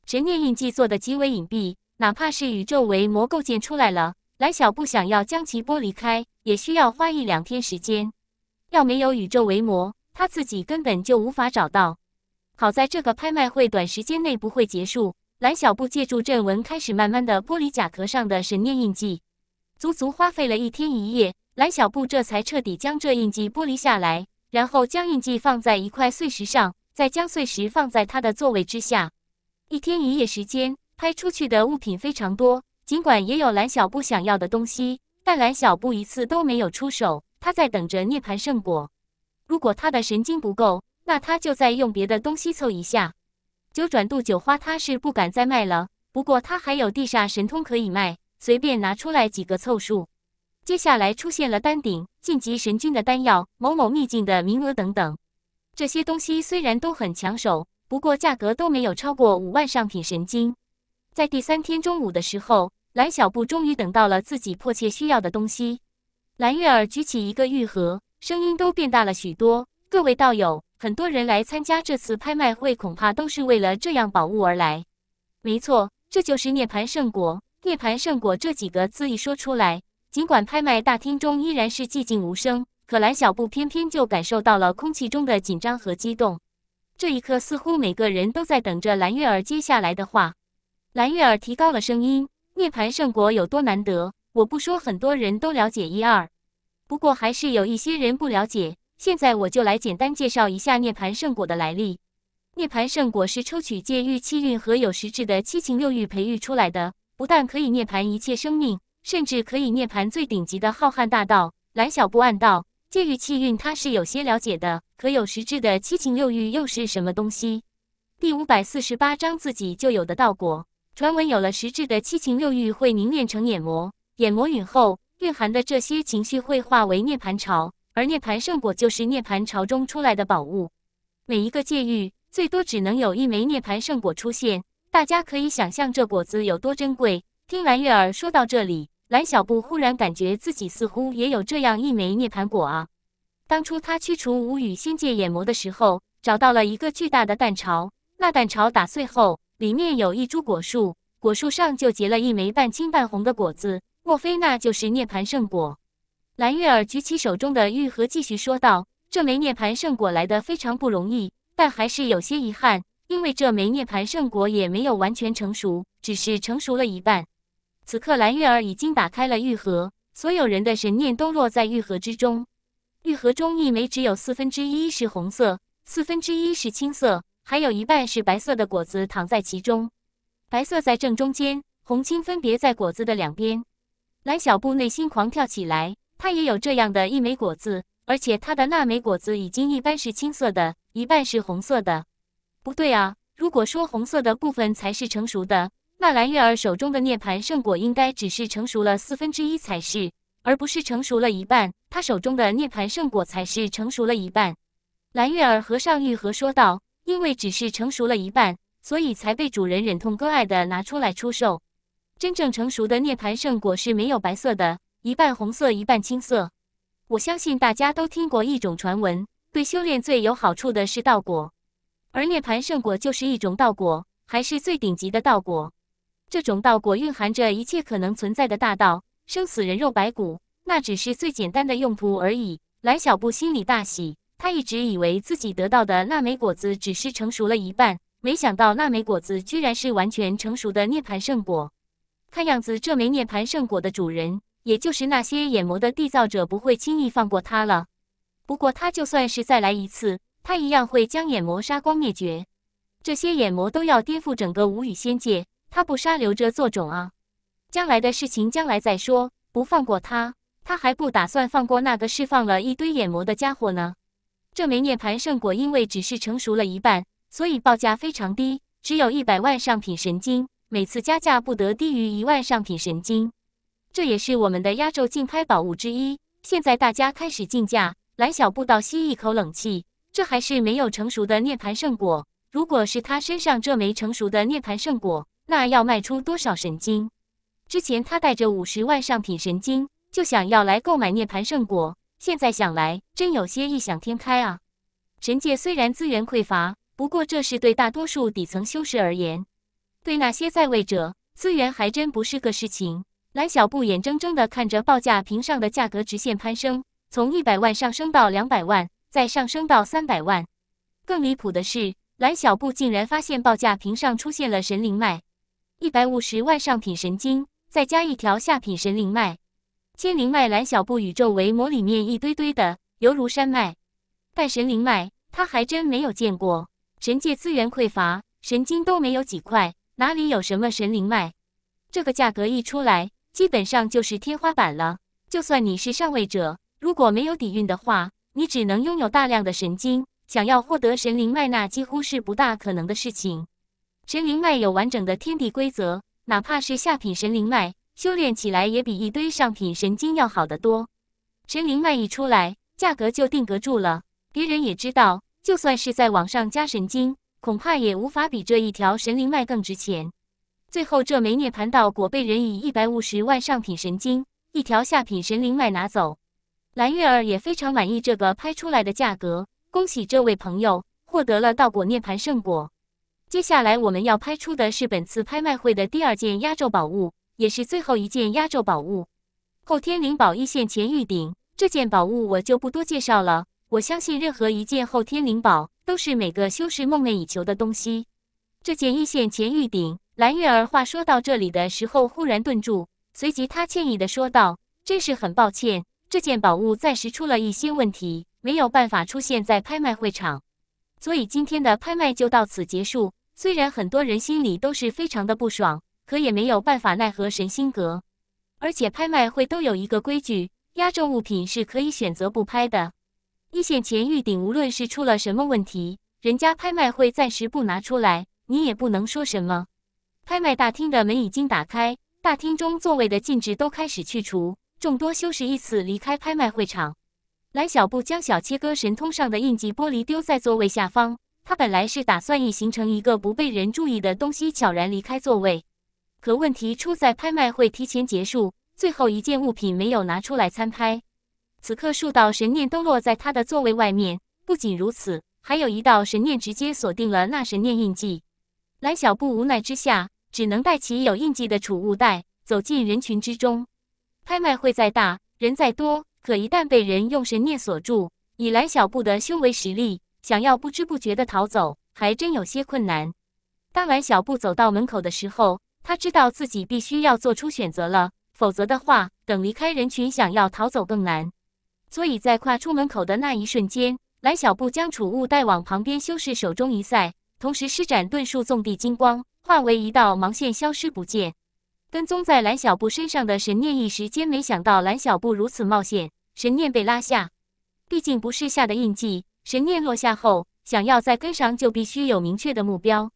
神念印记做的极为隐蔽，哪怕是宇宙为魔构建出来了，蓝小布想要将其剥离开，也需要花一两天时间。要没有宇宙为魔，他自己根本就无法找到。好在这个拍卖会短时间内不会结束，蓝小布借助阵纹开始慢慢的剥离甲壳上的神念印记，足足花费了一天一夜，蓝小布这才彻底将这印记剥离下来。然后将印记放在一块碎石上，再将碎石放在他的座位之下。一天一夜时间，拍出去的物品非常多。尽管也有蓝小布想要的东西，但蓝小布一次都没有出手。他在等着涅槃圣果。如果他的神经不够，那他就再用别的东西凑一下。九转渡九花他是不敢再卖了，不过他还有地煞神通可以卖，随便拿出来几个凑数。接下来出现了丹鼎晋级神君的丹药、某某秘境的名额等等。这些东西虽然都很抢手，不过价格都没有超过五万上品神晶。在第三天中午的时候，蓝小布终于等到了自己迫切需要的东西。蓝月儿举起一个玉盒，声音都变大了许多。各位道友，很多人来参加这次拍卖会，恐怕都是为了这样宝物而来。没错，这就是涅槃圣果。涅槃圣果这几个字一说出来。尽管拍卖大厅中依然是寂静无声，可蓝小布偏偏就感受到了空气中的紧张和激动。这一刻，似乎每个人都在等着蓝月儿接下来的话。蓝月儿提高了声音：“涅槃圣果有多难得，我不说，很多人都了解一二。不过，还是有一些人不了解。现在，我就来简单介绍一下涅槃圣果的来历。涅槃圣果是抽取界域气运和有实质的七情六欲培育出来的，不但可以涅槃一切生命。”甚至可以涅槃最顶级的浩瀚大道蓝小布暗道界狱气运，他是有些了解的。可有实质的七情六欲又是什么东西？第五百四十八章自己就有的道果。传闻有了实质的七情六欲，会凝练成眼魔。眼魔陨后，蕴含的这些情绪会化为涅槃潮，而涅槃圣果就是涅槃巢中出来的宝物。每一个界域最多只能有一枚涅槃圣果出现。大家可以想象这果子有多珍贵。听蓝月儿说到这里。蓝小布忽然感觉自己似乎也有这样一枚涅槃果啊！当初他驱除无语仙界眼魔的时候，找到了一个巨大的蛋巢，那蛋巢打碎后，里面有一株果树，果树上就结了一枚半青半红的果子。莫非那就是涅槃圣果？蓝月儿举起手中的玉盒，继续说道：“这枚涅槃圣果来的非常不容易，但还是有些遗憾，因为这枚涅槃圣果也没有完全成熟，只是成熟了一半。”此刻，蓝月儿已经打开了玉盒，所有人的神念都落在玉盒之中。玉盒中一枚只有四分之一是红色，四分之一是青色，还有一半是白色的果子躺在其中。白色在正中间，红青分别在果子的两边。蓝小布内心狂跳起来，他也有这样的一枚果子，而且他的那枚果子已经一半是青色的，一半是红色的。不对啊，如果说红色的部分才是成熟的。那蓝月儿手中的涅盘圣果应该只是成熟了四分之一才是，而不是成熟了一半。他手中的涅盘圣果才是成熟了一半。蓝月儿合上玉盒说道：“因为只是成熟了一半，所以才被主人忍痛割爱的拿出来出售。真正成熟的涅盘圣果是没有白色的，一半红色，一半青色。我相信大家都听过一种传闻，对修炼最有好处的是道果，而涅盘圣果就是一种道果，还是最顶级的道果。”这种道果蕴含着一切可能存在的大道，生死人肉白骨，那只是最简单的用途而已。蓝小布心里大喜，他一直以为自己得到的那枚果子只是成熟了一半，没想到那枚果子居然是完全成熟的涅槃圣果。看样子，这枚涅槃圣果的主人，也就是那些眼魔的缔造者，不会轻易放过他了。不过，他就算是再来一次，他一样会将眼魔杀光灭绝，这些眼魔都要颠覆整个无语仙界。他不杀，留着做种啊！将来的事情，将来再说。不放过他，他还不打算放过那个释放了一堆眼魔的家伙呢。这枚涅盘圣果因为只是成熟了一半，所以报价非常低，只有一百万上品神经，每次加价不得低于一万上品神经。这也是我们的压轴竞拍宝物之一。现在大家开始竞价。蓝小布倒吸一口冷气，这还是没有成熟的涅盘圣果。如果是他身上这枚成熟的涅盘圣果，那要卖出多少神经？之前他带着五十万上品神经，就想要来购买涅盘圣果，现在想来真有些异想天开啊！神界虽然资源匮乏，不过这是对大多数底层修士而言，对那些在位者，资源还真不是个事情。蓝小布眼睁睁的看着报价屏上的价格直线攀升，从一百万上升到两百万，再上升到三百万。更离谱的是，蓝小布竟然发现报价屏上出现了神灵脉。一百五十万上品神经，再加一条下品神灵脉，千灵脉蓝小布宇宙为魔里面一堆堆的，犹如山脉。但神灵脉，他还真没有见过。神界资源匮乏，神经都没有几块，哪里有什么神灵脉？这个价格一出来，基本上就是天花板了。就算你是上位者，如果没有底蕴的话，你只能拥有大量的神经，想要获得神灵脉，那几乎是不大可能的事情。神灵脉有完整的天地规则，哪怕是下品神灵脉，修炼起来也比一堆上品神经要好得多。神灵脉一出来，价格就定格住了，别人也知道，就算是在网上加神经，恐怕也无法比这一条神灵脉更值钱。最后，这枚涅槃道果被人以一百五十万上品神经、一条下品神灵脉拿走。蓝月儿也非常满意这个拍出来的价格，恭喜这位朋友获得了道果涅槃圣果。接下来我们要拍出的是本次拍卖会的第二件压轴宝物，也是最后一件压轴宝物——后天灵宝一线前玉鼎。这件宝物我就不多介绍了。我相信任何一件后天灵宝都是每个修士梦寐以求的东西。这件一线前玉鼎，蓝月儿话说到这里的时候忽然顿住，随即她歉意的说道：“真是很抱歉，这件宝物暂时出了一些问题，没有办法出现在拍卖会场，所以今天的拍卖就到此结束。”虽然很多人心里都是非常的不爽，可也没有办法奈何神心阁。而且拍卖会都有一个规矩，压中物品是可以选择不拍的。一线前玉鼎，无论是出了什么问题，人家拍卖会暂时不拿出来，你也不能说什么。拍卖大厅的门已经打开，大厅中座位的禁制都开始去除，众多修士依次离开拍卖会场。蓝小布将小切割神通上的印记剥离，丢在座位下方。他本来是打算以形成一个不被人注意的东西，悄然离开座位。可问题出在拍卖会提前结束，最后一件物品没有拿出来参拍。此刻，数道神念都落在他的座位外面。不仅如此，还有一道神念直接锁定了那神念印记。蓝小布无奈之下，只能带起有印记的储物袋走进人群之中。拍卖会再大，人再多，可一旦被人用神念锁住，以蓝小布的修为实力。想要不知不觉的逃走，还真有些困难。当蓝小布走到门口的时候，他知道自己必须要做出选择了，否则的话，等离开人群，想要逃走更难。所以在跨出门口的那一瞬间，蓝小布将储物袋往旁边修士手中一塞，同时施展遁术，纵地金光化为一道芒线消失不见。跟踪在蓝小布身上的神念一时间没想到蓝小布如此冒险，神念被拉下，毕竟不是下的印记。神念落下后，想要再跟上就必须有明确的目标。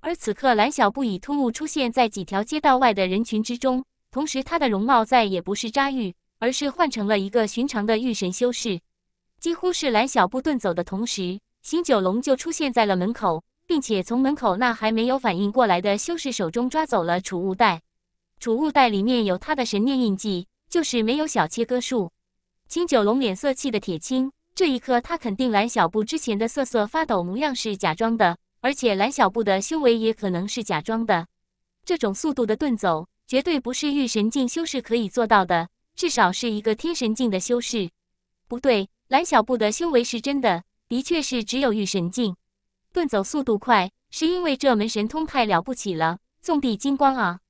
而此刻，蓝小布已突兀出现在几条街道外的人群之中，同时他的容貌再也不是渣玉，而是换成了一个寻常的御神修士。几乎是蓝小布遁走的同时，星九龙就出现在了门口，并且从门口那还没有反应过来的修士手中抓走了储物袋。储物袋里面有他的神念印记，就是没有小切割术。星九龙脸色气得铁青。这一刻，他肯定蓝小布之前的瑟瑟发抖模样是假装的，而且蓝小布的修为也可能是假装的。这种速度的遁走绝对不是御神境修士可以做到的，至少是一个天神境的修士。不对，蓝小布的修为是真的，的确是只有御神境。遁走速度快，是因为这门神通太了不起了，纵地金光啊！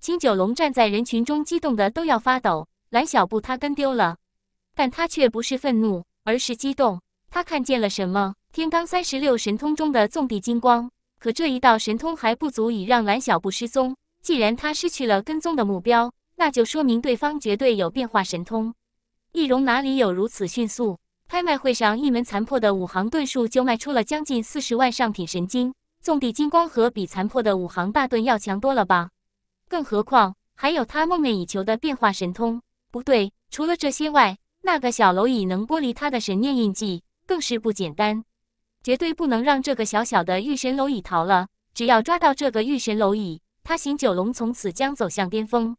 青九龙站在人群中，激动的都要发抖。蓝小布他跟丢了，但他却不是愤怒。而是激动，他看见了什么？天罡三十六神通中的纵地金光。可这一道神通还不足以让蓝小布失踪。既然他失去了跟踪的目标，那就说明对方绝对有变化神通。易容哪里有如此迅速？拍卖会上一门残破的五行遁术就卖出了将近四十万上品神经，纵地金光和比残破的五行大遁要强多了吧？更何况还有他梦寐以求的变化神通。不对，除了这些外。那个小蝼蚁能剥离他的神念印记，更是不简单。绝对不能让这个小小的御神蝼蚁逃了。只要抓到这个御神蝼蚁，他行九龙从此将走向巅峰。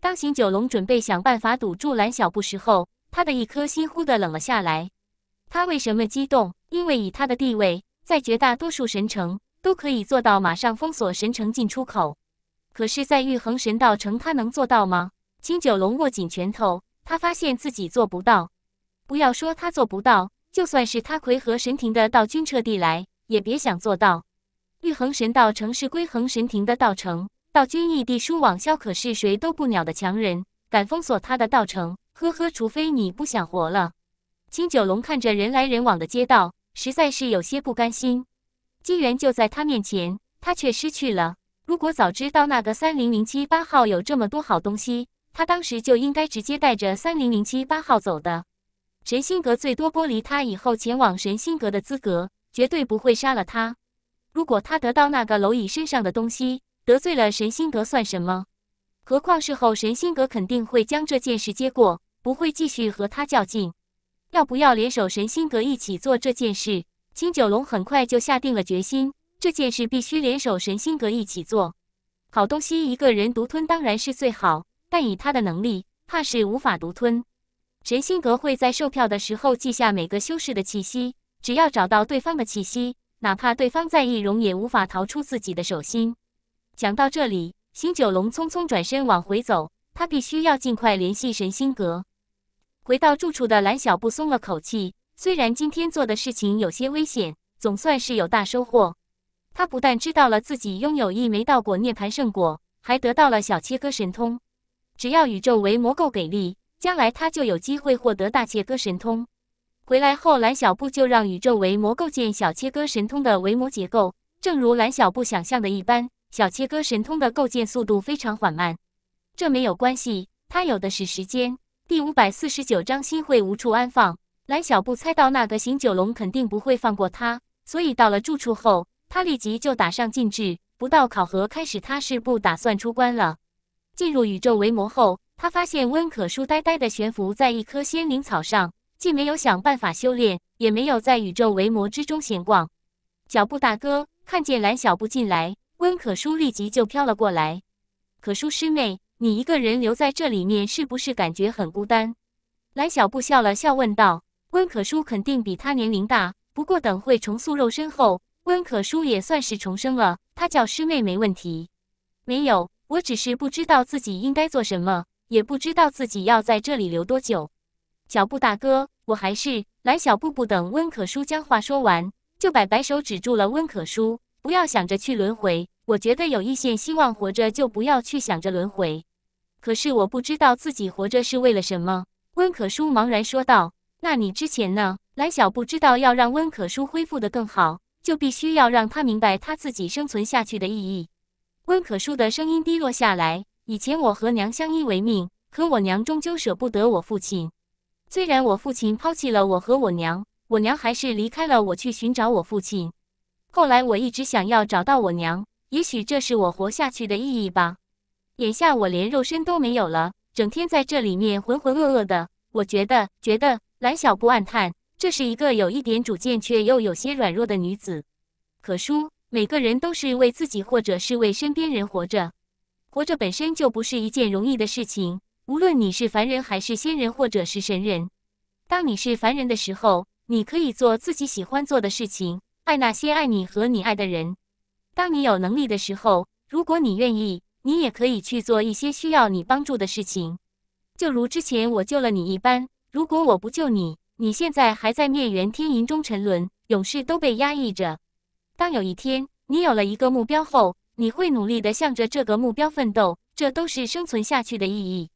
当行九龙准备想办法堵住蓝小布时候，他的一颗心忽地冷了下来。他为什么激动？因为以他的地位，在绝大多数神城都可以做到马上封锁神城进出口。可是，在玉衡神道城，他能做到吗？行九龙握紧拳头。他发现自己做不到，不要说他做不到，就算是他魁和神庭的道君彻底来，也别想做到。玉衡神道城是归衡神庭的道城，道君异地书网萧可是谁都不鸟的强人，敢封锁他的道城？呵呵，除非你不想活了。青九龙看着人来人往的街道，实在是有些不甘心。机缘就在他面前，他却失去了。如果早知道那个三零零七八号有这么多好东西，他当时就应该直接带着三零零七八号走的，神心阁最多剥离他以后前往神心阁的资格，绝对不会杀了他。如果他得到那个蝼蚁身上的东西，得罪了神心阁算什么？何况事后神心阁肯定会将这件事接过，不会继续和他较劲。要不要联手神心阁一起做这件事？青九龙很快就下定了决心，这件事必须联手神心阁一起做。好东西一个人独吞当然是最好。但以他的能力，怕是无法独吞。神心阁会在售票的时候记下每个修士的气息，只要找到对方的气息，哪怕对方再易容，也无法逃出自己的手心。讲到这里，邢九龙匆匆转身往回走，他必须要尽快联系神心阁。回到住处的蓝小布松了口气，虽然今天做的事情有些危险，总算是有大收获。他不但知道了自己拥有一枚道果涅盘圣果，还得到了小切割神通。只要宇宙维魔够给力，将来他就有机会获得大切割神通。回来后，蓝小布就让宇宙维魔构建小切割神通的维魔结构。正如蓝小布想象的一般，小切割神通的构建速度非常缓慢。这没有关系，他有的是时间。第五百四十九章心会无处安放。蓝小布猜到那个行九龙肯定不会放过他，所以到了住处后，他立即就打上禁制。不到考核开始，他是不打算出关了。进入宇宙围膜后，他发现温可书呆呆地悬浮在一棵仙灵草上，既没有想办法修炼，也没有在宇宙围膜之中闲逛。脚步大哥看见蓝小布进来，温可书立即就飘了过来。可书师妹，你一个人留在这里面，是不是感觉很孤单？蓝小布笑了笑问道。温可书肯定比他年龄大，不过等会重塑肉身后，温可书也算是重生了。他叫师妹没问题。没有。我只是不知道自己应该做什么，也不知道自己要在这里留多久。小布大哥，我还是来小布不等温可舒将话说完，就摆摆手止住了温可舒。不要想着去轮回，我觉得有一线希望活着，就不要去想着轮回。”可是我不知道自己活着是为了什么。温可舒茫然说道：“那你之前呢？”蓝小布知道要让温可舒恢复的更好，就必须要让他明白他自己生存下去的意义。温可舒的声音低落下来。以前我和娘相依为命，可我娘终究舍不得我父亲。虽然我父亲抛弃了我和我娘，我娘还是离开了我去寻找我父亲。后来我一直想要找到我娘，也许这是我活下去的意义吧。眼下我连肉身都没有了，整天在这里面浑浑噩噩的。我觉得，觉得蓝小布暗叹，这是一个有一点主见却又有些软弱的女子。可舒。每个人都是为自己，或者是为身边人活着。活着本身就不是一件容易的事情。无论你是凡人，还是仙人，或者是神人，当你是凡人的时候，你可以做自己喜欢做的事情，爱那些爱你和你爱的人。当你有能力的时候，如果你愿意，你也可以去做一些需要你帮助的事情。就如之前我救了你一般，如果我不救你，你现在还在孽缘天营中沉沦，永世都被压抑着。当有一天你有了一个目标后，你会努力的向着这个目标奋斗，这都是生存下去的意义。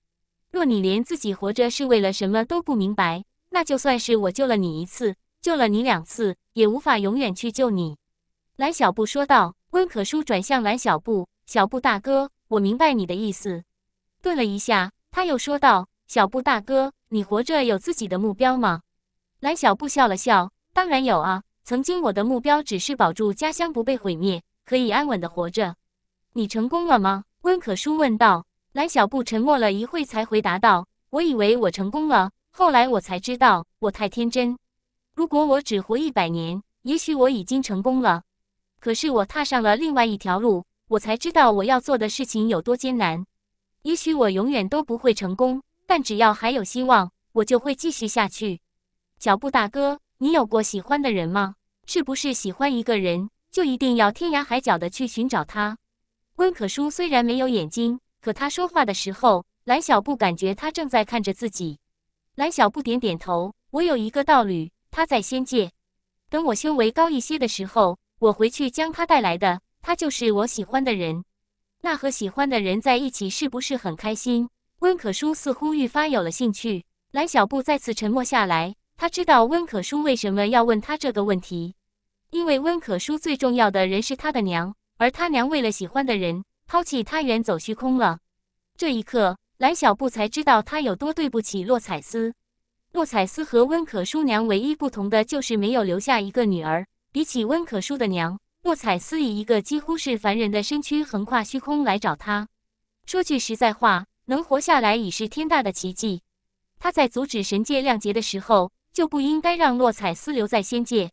若你连自己活着是为了什么都不明白，那就算是我救了你一次，救了你两次，也无法永远去救你。”蓝小布说道。温可舒转向蓝小布：“小布大哥，我明白你的意思。”顿了一下，他又说道：“小布大哥，你活着有自己的目标吗？”蓝小布笑了笑：“当然有啊。”曾经我的目标只是保住家乡不被毁灭，可以安稳的活着。你成功了吗？温可舒问道。蓝小布沉默了一会，才回答道：“我以为我成功了，后来我才知道我太天真。如果我只活一百年，也许我已经成功了。可是我踏上了另外一条路，我才知道我要做的事情有多艰难。也许我永远都不会成功，但只要还有希望，我就会继续下去。”小布大哥。你有过喜欢的人吗？是不是喜欢一个人就一定要天涯海角的去寻找他？温可书虽然没有眼睛，可他说话的时候，蓝小布感觉他正在看着自己。蓝小布点点头，我有一个道侣，他在仙界。等我修为高一些的时候，我回去将他带来的，他就是我喜欢的人。那和喜欢的人在一起是不是很开心？温可书似乎愈发有了兴趣。蓝小布再次沉默下来。他知道温可书为什么要问他这个问题，因为温可书最重要的人是他的娘，而他娘为了喜欢的人抛弃他远走虚空了。这一刻，蓝小布才知道他有多对不起洛彩丝。洛彩丝和温可书娘唯一不同的就是没有留下一个女儿。比起温可书的娘，洛彩丝以一个几乎是凡人的身躯横跨虚空来找他。说句实在话，能活下来已是天大的奇迹。他在阻止神界亮节的时候。就不应该让洛彩丝留在仙界。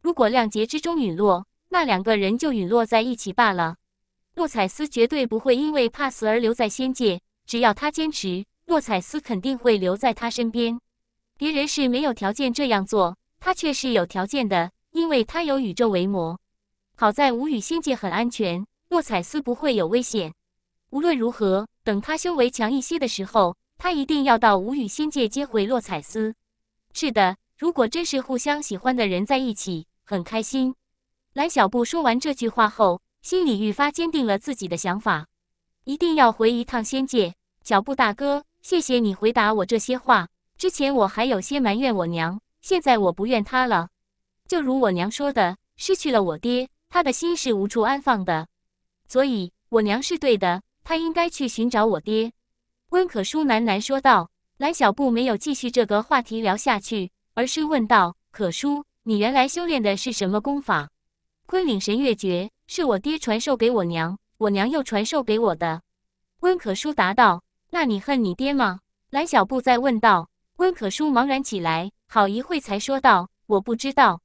如果亮劫之中陨落，那两个人就陨落在一起罢了。洛彩丝绝对不会因为怕死而留在仙界。只要他坚持，洛彩丝肯定会留在他身边。别人是没有条件这样做，他却是有条件的，因为他有宇宙维魔。好在无宇仙界很安全，洛彩丝不会有危险。无论如何，等他修为强一些的时候，他一定要到无宇仙界接回洛彩丝。是的，如果真是互相喜欢的人在一起，很开心。蓝小布说完这句话后，心里愈发坚定了自己的想法，一定要回一趟仙界。小布大哥，谢谢你回答我这些话。之前我还有些埋怨我娘，现在我不怨她了。就如我娘说的，失去了我爹，他的心是无处安放的，所以我娘是对的，他应该去寻找我爹。温可舒喃喃说道。蓝小布没有继续这个话题聊下去，而是问道：“可叔，你原来修炼的是什么功法？”“昆岭神月诀是我爹传授给我娘，我娘又传授给我的。”温可叔答道。“那你恨你爹吗？”蓝小布再问道。温可叔茫然起来，好一会才说道：“我不知道。”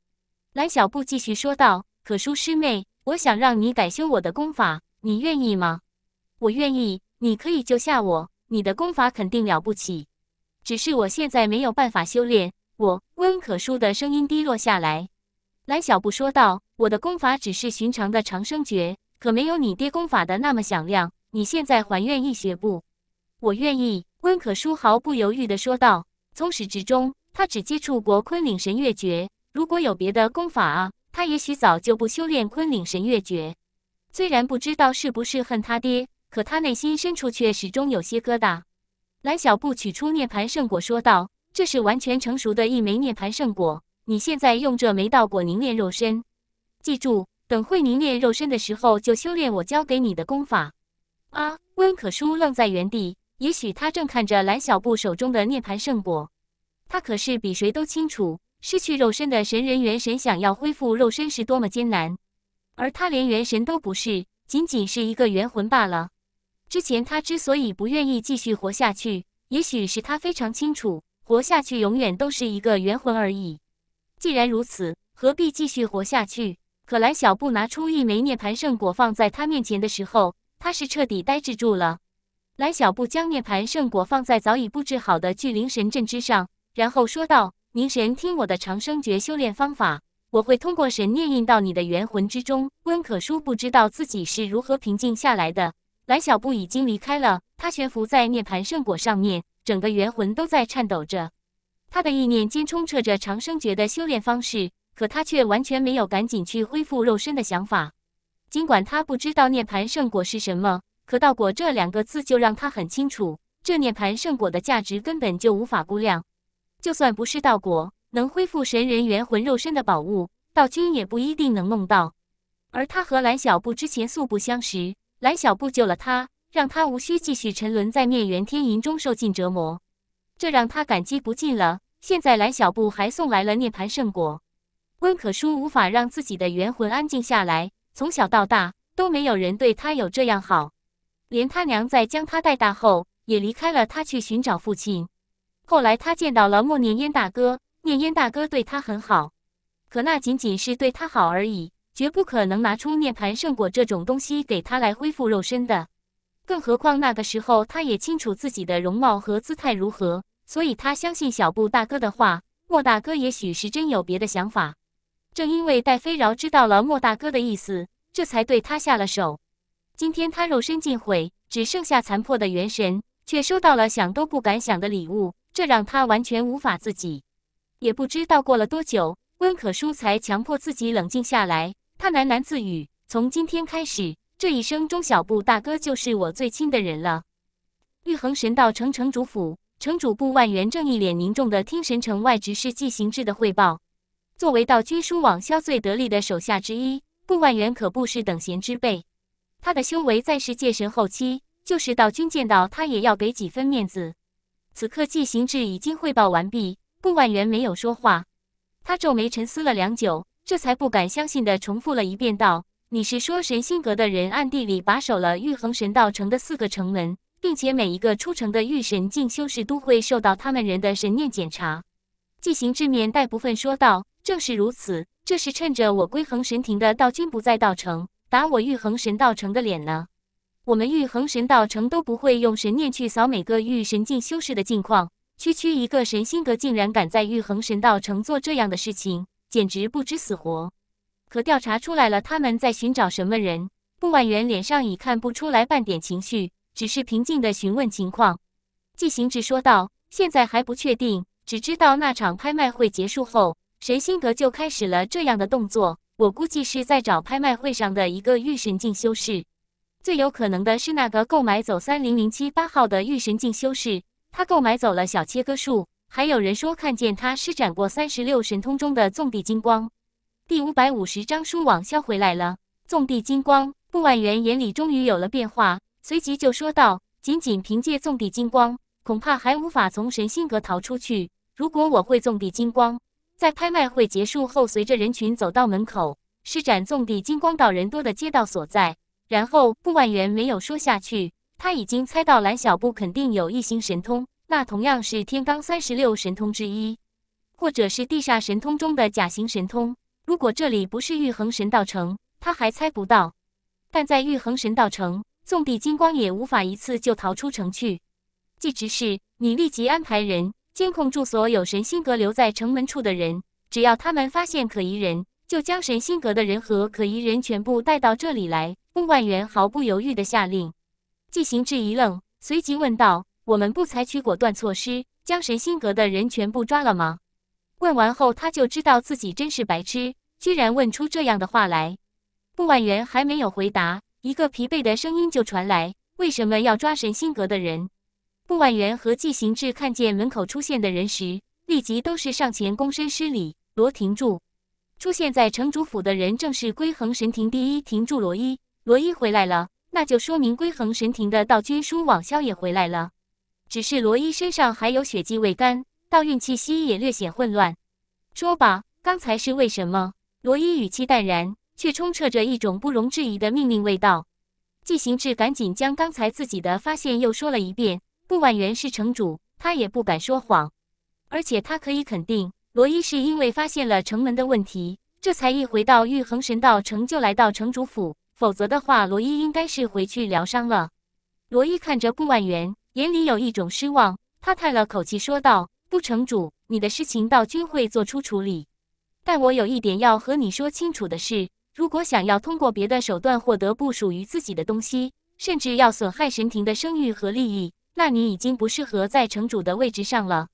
蓝小布继续说道：“可叔师妹，我想让你改修我的功法，你愿意吗？”“我愿意。”“你可以救下我，你的功法肯定了不起。”只是我现在没有办法修炼。我温可书的声音低落下来，蓝小布说道：“我的功法只是寻常的长生诀，可没有你爹功法的那么响亮。你现在还愿意学不？”“我愿意。”温可书毫不犹豫地说道。从始至终，他只接触过昆岭神月诀。如果有别的功法啊，他也许早就不修炼昆岭神月诀。虽然不知道是不是恨他爹，可他内心深处却始终有些疙瘩。蓝小布取出涅槃圣果，说道：“这是完全成熟的一枚涅槃圣果，你现在用这枚道果凝练肉身。记住，等会凝练肉身的时候，就修炼我教给你的功法。”啊！温可舒愣在原地，也许他正看着蓝小布手中的涅槃圣果。他可是比谁都清楚，失去肉身的神人元神想要恢复肉身是多么艰难，而他连元神都不是，仅仅是一个元魂罢了。之前他之所以不愿意继续活下去，也许是他非常清楚，活下去永远都是一个元魂而已。既然如此，何必继续活下去？可蓝小布拿出一枚涅槃圣果放在他面前的时候，他是彻底呆滞住了。蓝小布将涅槃圣果放在早已布置好的巨灵神阵之上，然后说道：“凝神，听我的长生诀修炼方法，我会通过神念印到你的元魂之中。”温可书不知道自己是如何平静下来的。蓝小布已经离开了，他悬浮在涅盘圣果上面，整个元魂都在颤抖着。他的意念间充斥着长生诀的修炼方式，可他却完全没有赶紧去恢复肉身的想法。尽管他不知道涅盘圣果是什么，可“道果”这两个字就让他很清楚，这涅盘圣果的价值根本就无法估量。就算不是道果，能恢复神人元魂肉身的宝物，道君也不一定能弄到。而他和蓝小布之前素不相识。蓝小布救了他，让他无需继续沉沦在孽元天银中受尽折磨，这让他感激不尽了。现在蓝小布还送来了涅槃圣果，温可书无法让自己的元魂安静下来。从小到大都没有人对他有这样好，连他娘在将他带大后也离开了他去寻找父亲。后来他见到了莫念烟大哥，念烟大哥对他很好，可那仅仅是对他好而已。绝不可能拿出涅盘圣果这种东西给他来恢复肉身的，更何况那个时候他也清楚自己的容貌和姿态如何，所以他相信小布大哥的话。莫大哥也许是真有别的想法，正因为戴飞饶知道了莫大哥的意思，这才对他下了手。今天他肉身尽毁，只剩下残破的元神，却收到了想都不敢想的礼物，这让他完全无法自己。也不知道过了多久，温可舒才强迫自己冷静下来。他喃喃自语：“从今天开始，这一生中小布大哥就是我最亲的人了。”玉衡神道城城主府，城主部万源正一脸凝重的听神城外执事季行志的汇报。作为道君书网萧最得力的手下之一，顾万源可不是等闲之辈。他的修为再是界神后期，就是道君见到他也要给几分面子。此刻季行志已经汇报完毕，顾万源没有说话，他皱眉沉思了良久。这才不敢相信的重复了一遍，道：“你是说神心阁的人暗地里把守了玉衡神道城的四个城门，并且每一个出城的玉神境修士都会受到他们人的神念检查？”纪行志面带不忿说道：“正是如此，这是趁着我归恒神庭的道君不在道城，打我玉恒神道城的脸呢。我们玉恒神道城都不会用神念去扫每个玉神境修士的境况，区区一个神心阁竟然敢在玉恒神道城做这样的事情。”简直不知死活！可调查出来了，他们在寻找什么人？布万元脸上已看不出来半点情绪，只是平静的询问情况。纪行之说道：“现在还不确定，只知道那场拍卖会结束后，神心阁就开始了这样的动作。我估计是在找拍卖会上的一个御神境修士，最有可能的是那个购买走三零零七八号的御神境修士，他购买走了小切割术。”还有人说看见他施展过三十六神通中的纵地金光，第五百五十章书网销回来了。纵地金光，顾万源眼里终于有了变化，随即就说道：“仅仅凭借纵地金光，恐怕还无法从神心阁逃出去。如果我会纵地金光，在拍卖会结束后，随着人群走到门口，施展纵地金光到人多的街道所在。”然后顾万源没有说下去，他已经猜到蓝小布肯定有一星神通。那同样是天罡三十六神通之一，或者是地煞神通中的假形神通。如果这里不是玉衡神道城，他还猜不到。但在玉衡神道城，纵地金光也无法一次就逃出城去。即执事，你立即安排人监控住所有神心阁留在城门处的人，只要他们发现可疑人，就将神心阁的人和可疑人全部带到这里来。孟万元毫不犹豫地下令。纪行志一愣，随即问道。我们不采取果断措施，将神心阁的人全部抓了吗？问完后，他就知道自己真是白痴，居然问出这样的话来。步婉元还没有回答，一个疲惫的声音就传来：“为什么要抓神心阁的人？”步婉元和纪行志看见门口出现的人时，立即都是上前躬身施礼。罗廷柱出现在城主府的人，正是归恒神庭第一亭柱罗伊。罗伊回来了，那就说明归恒神庭的道君书网萧也回来了。只是罗伊身上还有血迹未干，道运气息也略显混乱。说吧，刚才是为什么？罗伊语气淡然，却充斥着一种不容置疑的命令味道。纪行志赶紧将刚才自己的发现又说了一遍。顾婉媛是城主，他也不敢说谎。而且他可以肯定，罗伊是因为发现了城门的问题，这才一回到玉衡神道城就来到城主府。否则的话，罗伊应该是回去疗伤了。罗伊看着顾婉元。眼里有一种失望，他叹了口气说道：“不成主，你的事情到君会做出处理。但我有一点要和你说清楚的是，如果想要通过别的手段获得不属于自己的东西，甚至要损害神庭的声誉和利益，那你已经不适合在城主的位置上了。”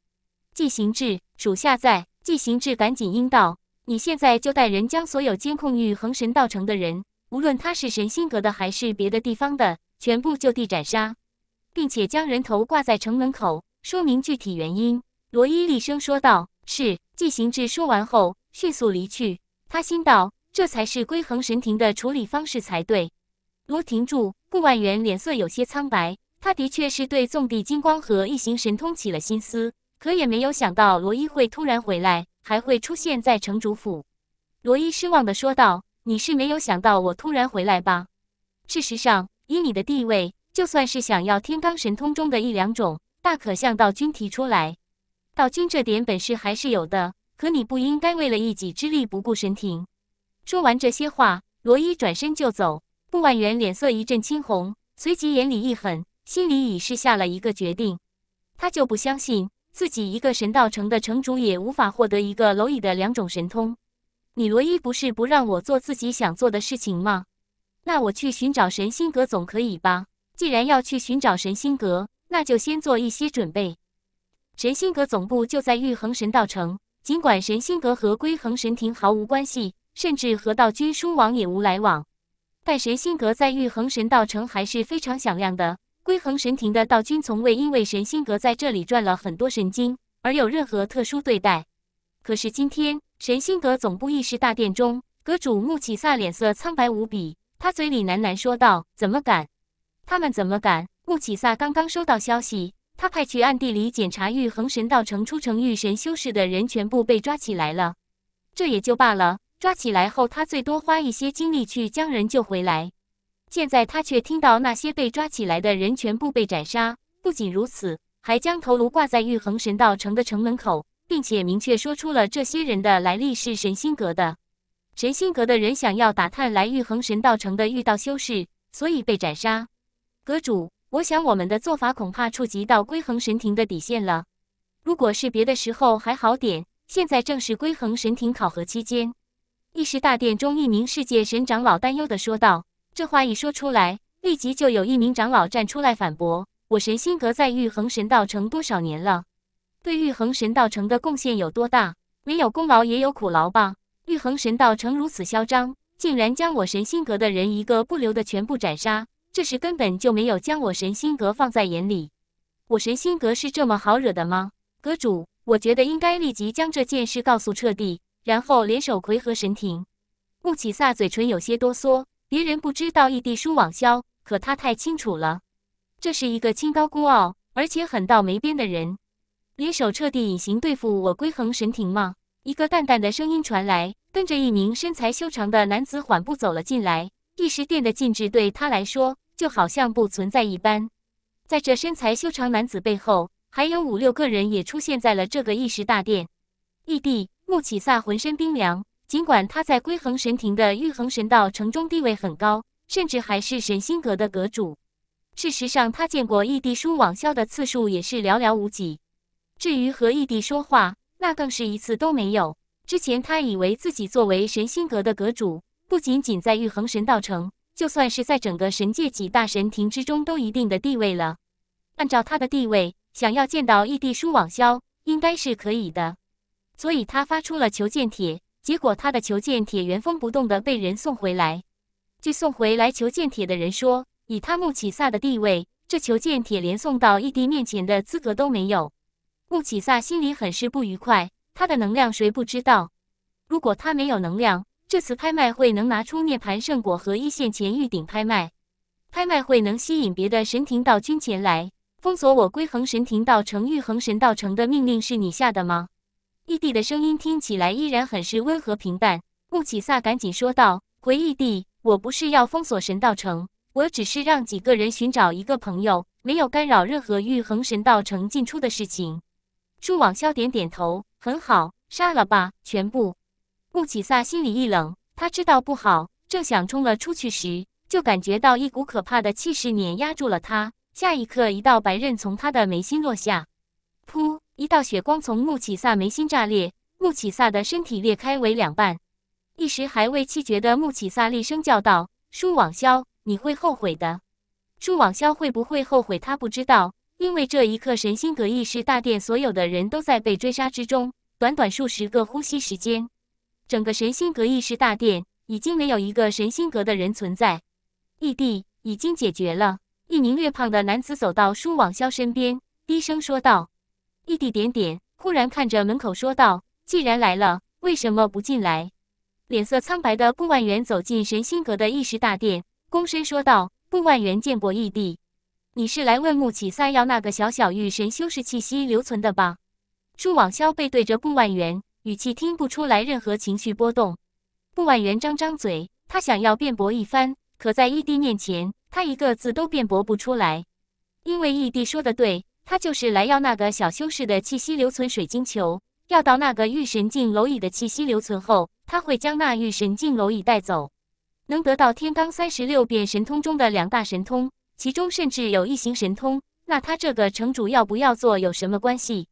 季行志，属下在。季行志赶紧应道：“你现在就带人将所有监控玉恒神道城的人，无论他是神心阁的还是别的地方的，全部就地斩杀。”并且将人头挂在城门口，说明具体原因。罗伊厉声说道：“是。”季行志说完后，迅速离去。他心道：“这才是归恒神庭的处理方式才对。”罗廷柱、顾万元脸色有些苍白。他的确是对纵地金光和异形神通起了心思，可也没有想到罗伊会突然回来，还会出现在城主府。罗伊失望地说道：“你是没有想到我突然回来吧？事实上，以你的地位……”就算是想要天罡神通中的一两种，大可向道君提出来。道君这点本事还是有的，可你不应该为了一己之力不顾神庭。说完这些话，罗伊转身就走。穆婉元脸色一阵青红，随即眼里一狠，心里已是下了一个决定。他就不相信自己一个神道城的城主也无法获得一个蝼蚁的两种神通。你罗伊不是不让我做自己想做的事情吗？那我去寻找神心阁总可以吧？既然要去寻找神心阁，那就先做一些准备。神心阁总部就在玉衡神道城。尽管神心阁和归恒神庭毫无关系，甚至和道君书王也无来往，但神心阁在玉衡神道城还是非常响亮的。归恒神庭的道君从未因为神心阁在这里赚了很多神经而有任何特殊对待。可是今天，神心阁总部议事大殿中，阁主穆启萨脸色苍白无比，他嘴里喃喃说道：“怎么敢？”他们怎么敢？穆启萨刚刚收到消息，他派去暗地里检查玉衡神道城出城玉神修士的人全部被抓起来了。这也就罢了，抓起来后他最多花一些精力去将人救回来。现在他却听到那些被抓起来的人全部被斩杀，不仅如此，还将头颅挂在玉衡神道城的城门口，并且明确说出了这些人的来历是神心阁的。神心阁的人想要打探来玉衡神道城的玉道修士，所以被斩杀。阁主，我想我们的做法恐怕触及到归恒神庭的底线了。如果是别的时候还好点，现在正是归恒神庭考核期间。议事大殿中，一名世界神长老担忧地说道。这话一说出来，立即就有一名长老站出来反驳：“我神心阁在玉衡神道城多少年了，对玉衡神道城的贡献有多大？没有功劳也有苦劳吧？玉衡神道城如此嚣张，竟然将我神心阁的人一个不留地全部斩杀！”这时根本就没有将我神心阁放在眼里，我神心阁是这么好惹的吗？阁主，我觉得应该立即将这件事告诉彻地，然后联手魁和神庭。穆启萨嘴唇有些哆嗦，别人不知道异地书网销，可他太清楚了，这是一个清高孤傲，而且狠到没边的人。联手彻底隐形对付我归恒神庭吗？一个淡淡的声音传来，跟着一名身材修长的男子缓步走了进来。一时殿的禁制对他来说。就好像不存在一般，在这身材修长男子背后，还有五六个人也出现在了这个议事大殿。异帝穆启萨浑身冰凉，尽管他在归恒神庭的玉恒神道城中地位很高，甚至还是神心阁的阁主，事实上他见过异帝舒网霄的次数也是寥寥无几，至于和异帝说话，那更是一次都没有。之前他以为自己作为神心阁的阁主，不仅仅在玉恒神道城。就算是在整个神界几大神庭之中都一定的地位了。按照他的地位，想要见到异地书网萧，应该是可以的。所以他发出了求见帖，结果他的求见帖原封不动的被人送回来。据送回来求见帖的人说，以他穆启萨的地位，这求见帖连送到异地面前的资格都没有。穆启萨心里很是不愉快。他的能量谁不知道？如果他没有能量，这次拍卖会能拿出涅槃圣果和一线钱玉鼎拍卖，拍卖会能吸引别的神庭道君前来。封锁我归恒神庭道城玉恒神道城的命令是你下的吗？异帝的声音听起来依然很是温和平淡。穆启萨赶紧说道：“回异帝，我不是要封锁神道城，我只是让几个人寻找一个朋友，没有干扰任何玉恒神道城进出的事情。”舒网萧点点头：“很好，杀了吧，全部。”穆启萨心里一冷，他知道不好，正想冲了出去时，就感觉到一股可怕的气势碾压住了他。下一刻，一道白刃从他的眉心落下，噗，一道血光从穆启萨眉心炸裂，穆启萨的身体裂开为两半。一时还未气绝的穆启萨厉声叫道：“舒网萧，你会后悔的。”舒网萧会不会后悔，他不知道，因为这一刻神心阁意是大殿所有的人都在被追杀之中，短短数十个呼吸时间。整个神心阁议事大殿已经没有一个神心阁的人存在，异帝已经解决了。一名略胖的男子走到舒网霄身边，低声说道：“异帝点点。”忽然看着门口说道：“既然来了，为什么不进来？”脸色苍白的顾万元走进神心阁的议事大殿，躬身说道：“顾万元见过异帝，你是来问穆启三要那个小小玉神修士气息留存的吧？”舒网霄背对着顾万元。语气听不出来任何情绪波动。不晚元张张嘴，他想要辩驳一番，可在异弟面前，他一个字都辩驳不出来。因为异弟说的对，他就是来要那个小修士的气息留存水晶球，要到那个御神境蝼蚁的气息留存后，他会将那御神境蝼蚁带走，能得到天罡三十六变神通中的两大神通，其中甚至有一行神通。那他这个城主要不要做有什么关系？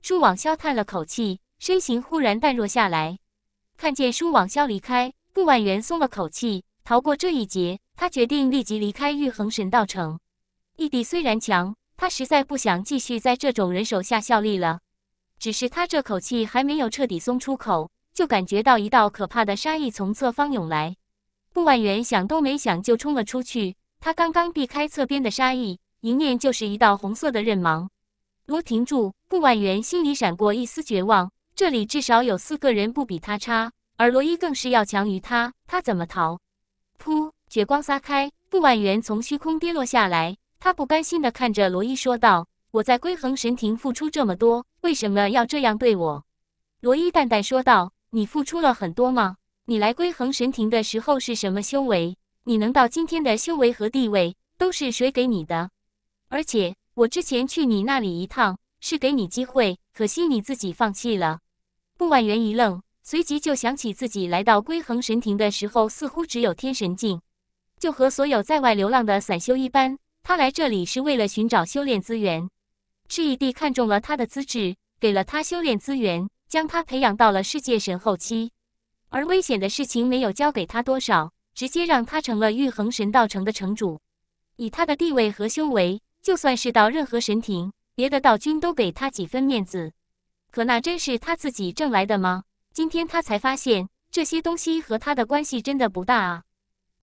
朱网萧叹了口气。身形忽然淡弱下来，看见舒网霄离开，顾婉元松了口气，逃过这一劫。他决定立即离开玉衡神道城。义弟虽然强，他实在不想继续在这种人手下效力了。只是他这口气还没有彻底松出口，就感觉到一道可怕的杀意从侧方涌来。顾婉元想都没想就冲了出去。他刚刚避开侧边的杀意，迎面就是一道红色的刃芒。罗亭柱，顾婉元心里闪过一丝绝望。这里至少有四个人不比他差，而罗伊更是要强于他，他怎么逃？噗！绝光撒开，布万元从虚空跌落下来。他不甘心地看着罗伊说道：“我在归恒神庭付出这么多，为什么要这样对我？”罗伊淡淡说道：“你付出了很多吗？你来归恒神庭的时候是什么修为？你能到今天的修为和地位，都是谁给你的？而且我之前去你那里一趟，是给你机会，可惜你自己放弃了。”顾婉媛一愣，随即就想起自己来到归恒神庭的时候，似乎只有天神境，就和所有在外流浪的散修一般。他来这里是为了寻找修炼资源，赤翼帝看中了他的资质，给了他修炼资源，将他培养到了世界神后期。而危险的事情没有交给他多少，直接让他成了玉恒神道城的城主。以他的地位和修为，就算是到任何神庭，别的道君都给他几分面子。可那真是他自己挣来的吗？今天他才发现，这些东西和他的关系真的不大啊。